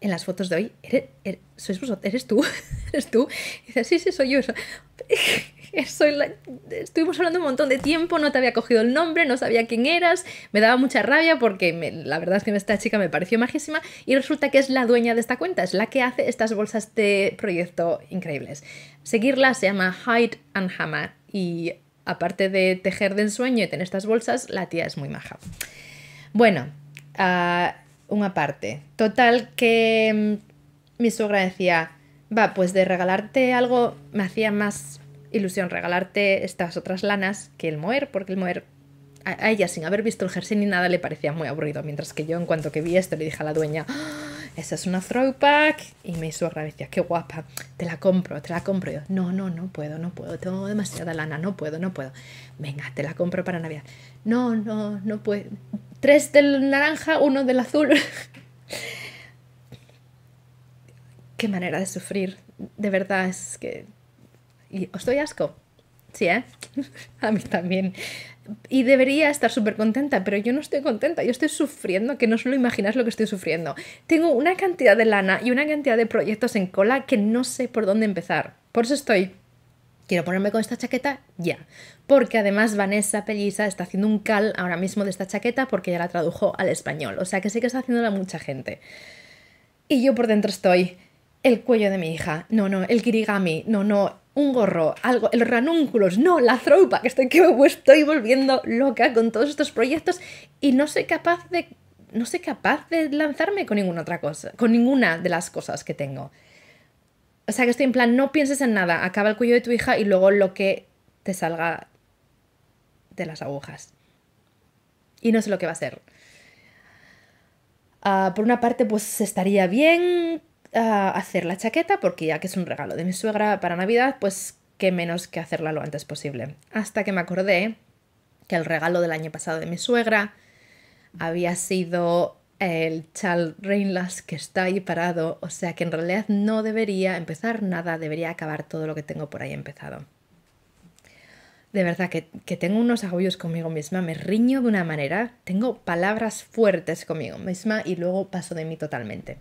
en las fotos de hoy, ¿eres, er-, sois ¿eres tú? ¿Eres tú? Y dice, sí, sí, soy yo. estuvimos hablando un montón de tiempo, no te había cogido el nombre, no sabía quién eras, me daba mucha rabia porque la verdad es que esta chica me pareció majísima y resulta que es la dueña de esta cuenta, es la que hace estas bolsas de proyecto increíbles. Seguirla se llama Hide and Hammer y aparte de tejer de ensueño y tener estas bolsas, la tía es muy maja. Bueno, ah, una parte. Total que mm, mi suegra decía, va, pues de regalarte algo me hacía más ilusión regalarte estas otras lanas que el moer, porque el moer a, ella sin haber visto el jersey ni nada le parecía muy aburrido, mientras que yo en cuanto que vi esto le dije a la dueña, ah, esa es una throwback y me hizo agradecer, qué guapa, te la compro, te la compro. yo, no, no, no puedo, no puedo, tengo demasiada lana, no puedo, no puedo. Venga, te la compro para Navidad. No, no, no puedo. Tres del naranja, uno del azul. qué manera de sufrir, de verdad es que y os doy asco. Sí, ¿eh? A mí también. Y debería estar súper contenta, pero yo no estoy contenta, yo estoy sufriendo, que no lo imaginas lo que estoy sufriendo. Tengo una cantidad de lana y una cantidad de proyectos en cola que no sé por dónde empezar. Por eso estoy. Quiero ponerme con esta chaqueta ya. Porque además Vanessa Pelliza está haciendo un cal ahora mismo de esta chaqueta porque ya la tradujo al español. O sea que sé que está haciéndola mucha gente. Y yo por dentro estoy. El cuello de mi hija. No, no, el kirigami. No, no, un gorro, algo, el ranúnculos, no, la que estoy que estoy volviendo loca con todos estos proyectos y no soy capaz de no soy capaz de lanzarme con ninguna otra cosa, con ninguna de las cosas que tengo. O sea, que estoy en plan, no pienses en nada, acaba el cuello de tu hija y luego lo que te salga de las agujas. Y no sé lo que va a ser. Ah, por una parte, pues estaría bien hacer la chaqueta porque ya que es un regalo de mi suegra para Navidad, pues qué menos que hacerla lo antes posible. Hasta que me acordé que el regalo del año pasado de mi suegra había sido el chal Reinlas que está ahí parado, o sea que en realidad no debería empezar nada, debería acabar todo lo que tengo por ahí empezado. De verdad que, que tengo unos agullos conmigo misma, me riño de una manera, tengo palabras fuertes conmigo misma y luego paso de mí totalmente.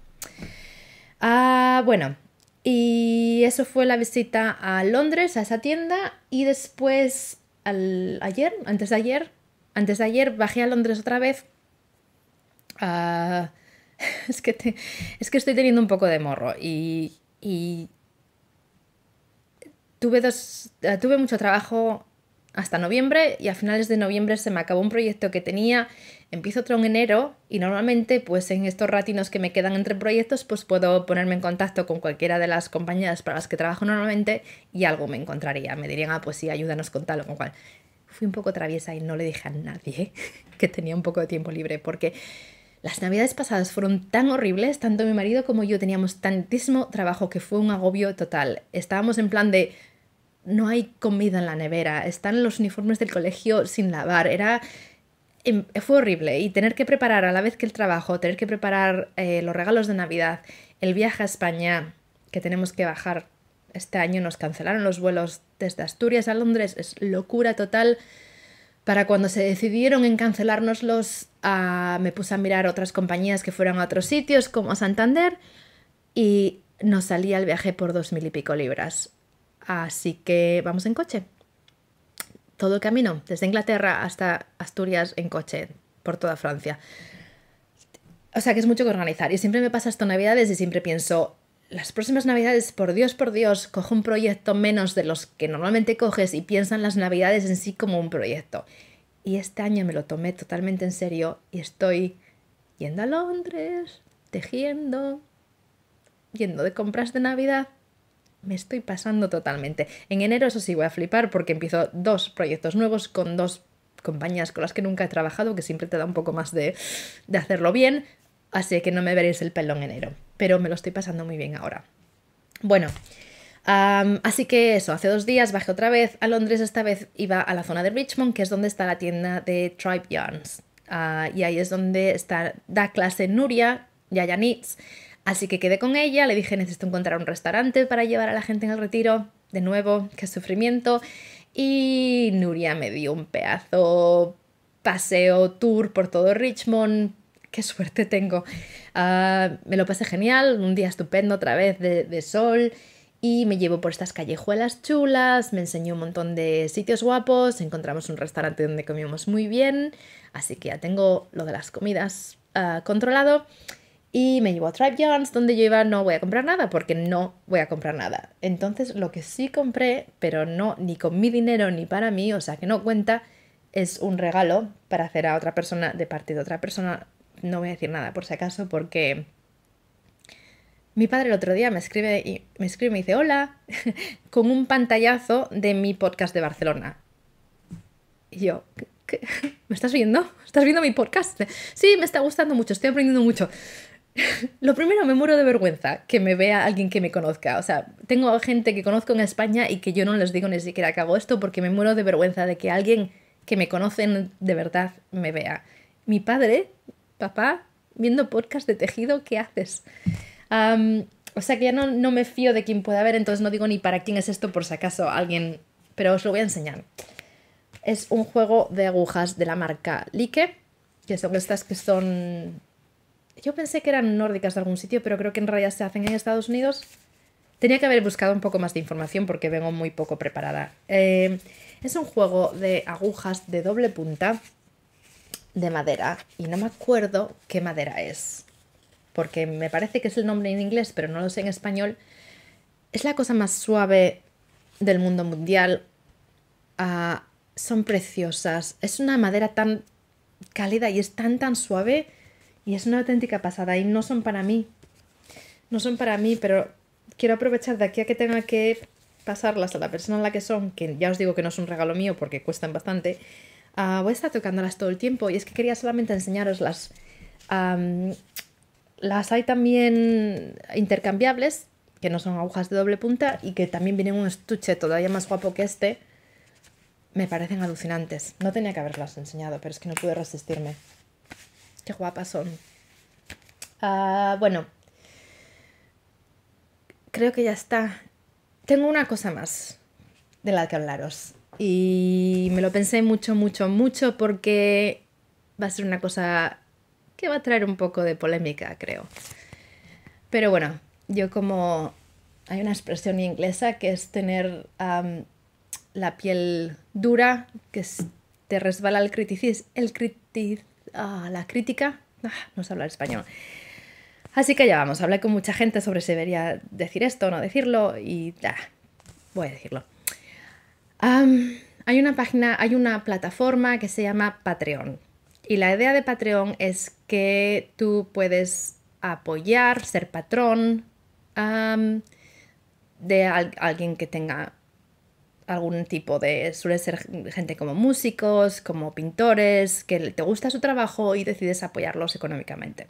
Ah, bueno, y eso fue la visita a Londres, a esa tienda, y después, al, ayer, antes de ayer, antes de ayer bajé a Londres otra vez. Ah, es, que es que estoy teniendo un poco de morro y, tuve, dos, eh, tuve mucho trabajo hasta noviembre y a finales de noviembre se me acabó un proyecto que tenía, empiezo otro en enero y normalmente pues en estos ratinos que me quedan entre proyectos pues puedo ponerme en contacto con cualquiera de las compañías para las que trabajo normalmente y algo me encontraría, me dirían, ah pues sí, ayúdanos con tal o con cual. Fui un poco traviesa y no le dije a nadie que tenía un poco de tiempo libre porque las navidades pasadas fueron tan horribles, tanto mi marido como yo teníamos tantísimo trabajo que fue un agobio total. Estábamos en plan de no hay comida en la nevera, están los uniformes del colegio sin lavar, era... Em, fue horrible y tener que preparar a la vez que el trabajo, tener que preparar eh, los regalos de Navidad, el viaje a España, que tenemos que bajar este año, nos cancelaron los vuelos desde Asturias a Londres, es locura total. Para cuando se decidieron en cancelárnoslos, los ah, me puse a mirar otras compañías que fueron a otros sitios, como a Santander, y nos salía el viaje por dos mil y pico libras. Así que vamos en coche. Todo el camino, desde Inglaterra hasta Asturias en coche, por toda Francia. O sea que es mucho que organizar. Y siempre me pasa esto Navidades y siempre pienso, las próximas Navidades, por Dios, por Dios, cojo un proyecto menos de los que normalmente coges y piensan las Navidades en sí como un proyecto. Y este año me lo tomé totalmente en serio y estoy yendo a Londres, tejiendo, yendo de compras de Navidad, me estoy pasando totalmente. En enero eso sí voy a flipar porque empiezo dos proyectos nuevos con dos compañías con las que nunca he trabajado, que siempre te da un poco más de, hacerlo bien, así que no me veréis el pelón en enero, pero me lo estoy pasando muy bien ahora. Bueno, así que eso, hace dos días bajé otra vez a Londres, esta vez iba a la zona de Richmond, que es donde está la tienda de Tribe Yarns. Ah, y ahí es donde está, da clase Nuria Yayanits, Así que quedé con ella, le dije necesito encontrar un restaurante para llevar a la gente en el retiro. De nuevo, qué sufrimiento. Y Nuria me dio un pedazo paseo, tour por todo Richmond. Qué suerte tengo. Ah, me lo pasé genial, un día estupendo otra vez de, sol y me llevo por estas callejuelas chulas, me enseñó un montón de sitios guapos, encontramos un restaurante donde comimos muy bien, así que ya tengo lo de las comidas ah, controlado y me llevo a Tribe donde yo iba, no voy a comprar nada, porque no voy a comprar nada. Entonces, lo que sí compré, pero no ni con mi dinero ni para mí, o sea que no cuenta, es un regalo para hacer a otra persona de parte de otra persona. No voy a decir nada por si acaso, porque mi padre el otro día me escribe y me, escribe, me dice: Hola, con un pantallazo de mi podcast de Barcelona. Y yo, ¿me estás viendo? ¿Estás viendo mi podcast? Sí, me está gustando mucho, estoy aprendiendo mucho. Lo primero, me muero de vergüenza que me vea alguien que me conozca. O sea, tengo gente que conozco en España y que yo no les digo ni siquiera que hago esto porque me muero de vergüenza de que alguien que me conocen de verdad me vea. Mi padre, papá, viendo podcast de tejido, ¿qué haces? o sea que ya no, me fío de quién pueda ver, entonces no digo ni para quién es esto por si acaso alguien, pero os lo voy a enseñar. Es un juego de agujas de la marca Like, que son estas que son yo pensé que eran nórdicas de algún sitio, pero creo que en realidad se hacen en Estados Unidos. Tenía que haber buscado un poco más de información porque vengo muy poco preparada. Eh, es un juego de agujas de doble punta de madera y no me acuerdo qué madera es. Porque me parece que es el nombre en inglés, pero no lo sé en español. Es la cosa más suave del mundo mundial. Ah, son preciosas. Es una madera tan cálida y es tan tan suave y es una auténtica pasada y no son para mí. No son para mí, pero quiero aprovechar de aquí a que tenga que pasarlas a la persona en la que son, que ya os digo que no es un regalo mío porque cuestan bastante, ah, voy a estar tocándolas todo el tiempo. Y es que quería solamente enseñaroslas. las hay también intercambiables, que no son agujas de doble punta y que también vienen un estuche todavía más guapo que este. Me parecen alucinantes. No tenía que haberlas enseñado, pero es que no pude resistirme. Qué guapas son. Ah, bueno, creo que ya está. Tengo una cosa más de la que hablaros. Y me lo pensé mucho, mucho, mucho porque va a ser una cosa que va a traer un poco de polémica, creo. Pero bueno, yo como hay una expresión inglesa que es tener la piel dura, que te resbala el, criticis, el criticismo la crítica, ah, no sé hablar español. Así que ya vamos, hablé con mucha gente sobre si debería decir esto o no decirlo y da. Ah, voy a decirlo. hay una página, hay una plataforma que se llama Patreon. Y la idea de Patreon es que tú puedes apoyar, ser patrón de alguien que tenga algún tipo de... suele ser gente como músicos, como pintores, que te gusta su trabajo y decides apoyarlos económicamente.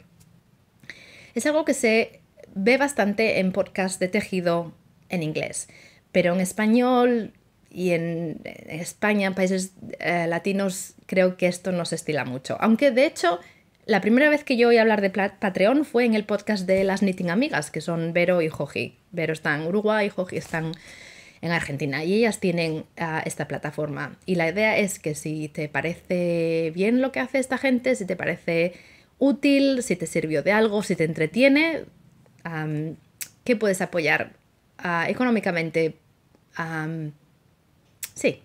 Es algo que se ve bastante en podcasts de tejido en inglés, pero en español y en España, en países eh, latinos, creo que esto no se estila mucho. Aunque de hecho, la primera vez que yo oí hablar de Patreon fue en el podcast de las Knitting Amigas, que son Vero y Joji. Vero está en Uruguay, y Joji está en en Argentina y ellas tienen ah, esta plataforma. Y la idea es que si te parece bien lo que hace esta gente, si te parece útil, si te sirvió de algo, si te entretiene, qué que puedes apoyar ah, económicamente. sí,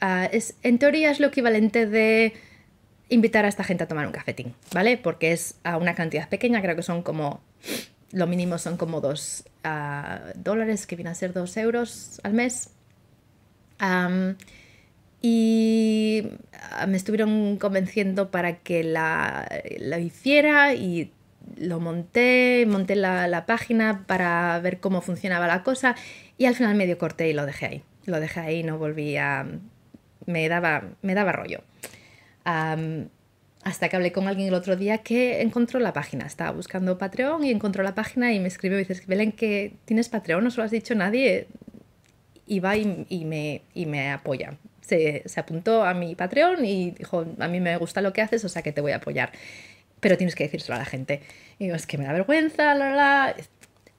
ah, en teoría es lo equivalente de invitar a esta gente a tomar un cafetín, ¿vale? Porque es a una cantidad pequeña, creo que son como lo mínimo son como dos ah, dólares, que viene a ser dos euros al mes. y ah, me estuvieron convenciendo para que la, hiciera y lo monté, monté la, página para ver cómo funcionaba la cosa y al final medio corté y lo dejé ahí. Lo dejé ahí, no volví a... me daba, me daba rollo. Hasta que hablé con alguien el otro día que encontró la página. Estaba buscando Patreon y encontró la página y me escribió y dices, Belén, que tienes Patreon, no se lo has dicho nadie. Y va y, me, me apoya. Se, apuntó a mi Patreon y dijo, a mí me gusta lo que haces, o sea que te voy a apoyar. Pero tienes que decírselo a la gente. Y digo, es que me da vergüenza, la, la.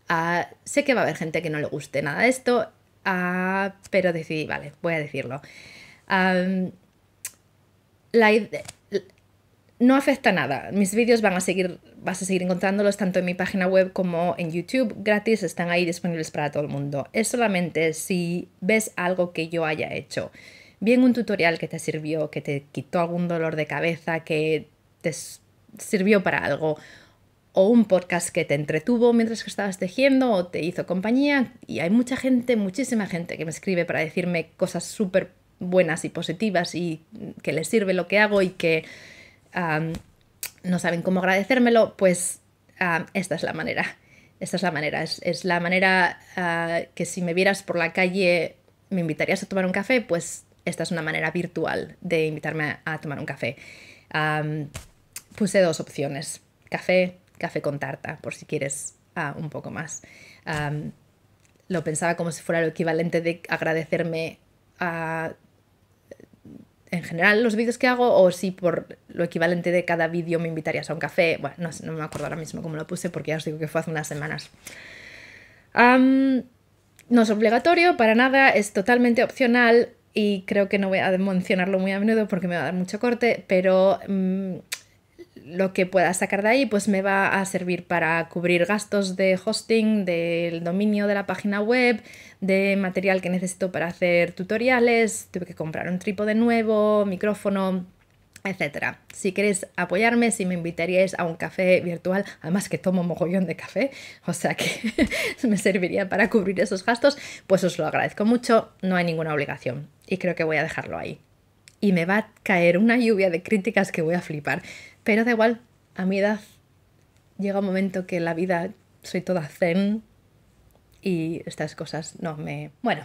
Ah, sé que va a haber gente que no le guste nada de esto, ah, pero decidí, vale, voy a decirlo. la no afecta nada. Mis vídeos van a seguir, vas a seguir encontrándolos tanto en mi página web como en YouTube gratis, están ahí disponibles para todo el mundo. Es solamente si ves algo que yo haya hecho. Bien un tutorial que te sirvió, que te quitó algún dolor de cabeza, que te sirvió para algo, o un podcast que te entretuvo mientras que estabas tejiendo o te hizo compañía. Y hay mucha gente, muchísima gente que me escribe para decirme cosas súper buenas y positivas y que les sirve lo que hago y que no saben cómo agradecérmelo, pues esta es la manera. Esta es la manera. Es, la manera ah, que si me vieras por la calle me invitarías a tomar un café, pues esta es una manera virtual de invitarme a, tomar un café. puse dos opciones, café, café con tarta, por si quieres ah, un poco más. lo pensaba como si fuera lo equivalente de agradecerme a en general los vídeos que hago o si por lo equivalente de cada vídeo me invitarías a un café. Bueno, no, me acuerdo ahora mismo cómo lo puse porque ya os digo que fue hace unas semanas. no es obligatorio para nada, es totalmente opcional y creo que no voy a mencionarlo muy a menudo porque me va a dar mucho corte, pero mm, lo que pueda sacar de ahí pues me va a servir para cubrir gastos de hosting, del dominio de la página web, de material que necesito para hacer tutoriales, tuve que comprar un trípode nuevo, micrófono, etcétera. Si queréis apoyarme, si me invitaríais a un café virtual, además que tomo mogollón de café, o sea que me serviría para cubrir esos gastos, pues os lo agradezco mucho, no hay ninguna obligación y creo que voy a dejarlo ahí. Y me va a caer una lluvia de críticas que voy a flipar. Pero da igual, a mi edad llega un momento que la vida soy toda zen y estas cosas no me... Bueno,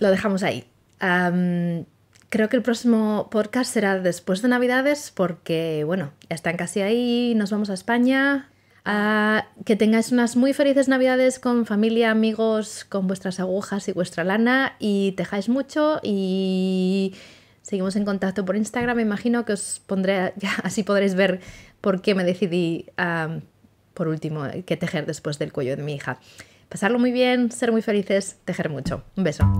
lo dejamos ahí. creo que el próximo podcast será después de Navidades porque, bueno, ya están casi ahí, nos vamos a España. Ah, que tengáis unas muy felices Navidades con familia, amigos, con vuestras agujas y vuestra lana y tejáis mucho y... Seguimos en contacto por Instagram. Me imagino que os pondré, ya, así podréis ver por qué me decidí, por último, que tejer después del cuello de mi hija. Pasarlo muy bien, ser muy felices, tejer mucho. Un beso.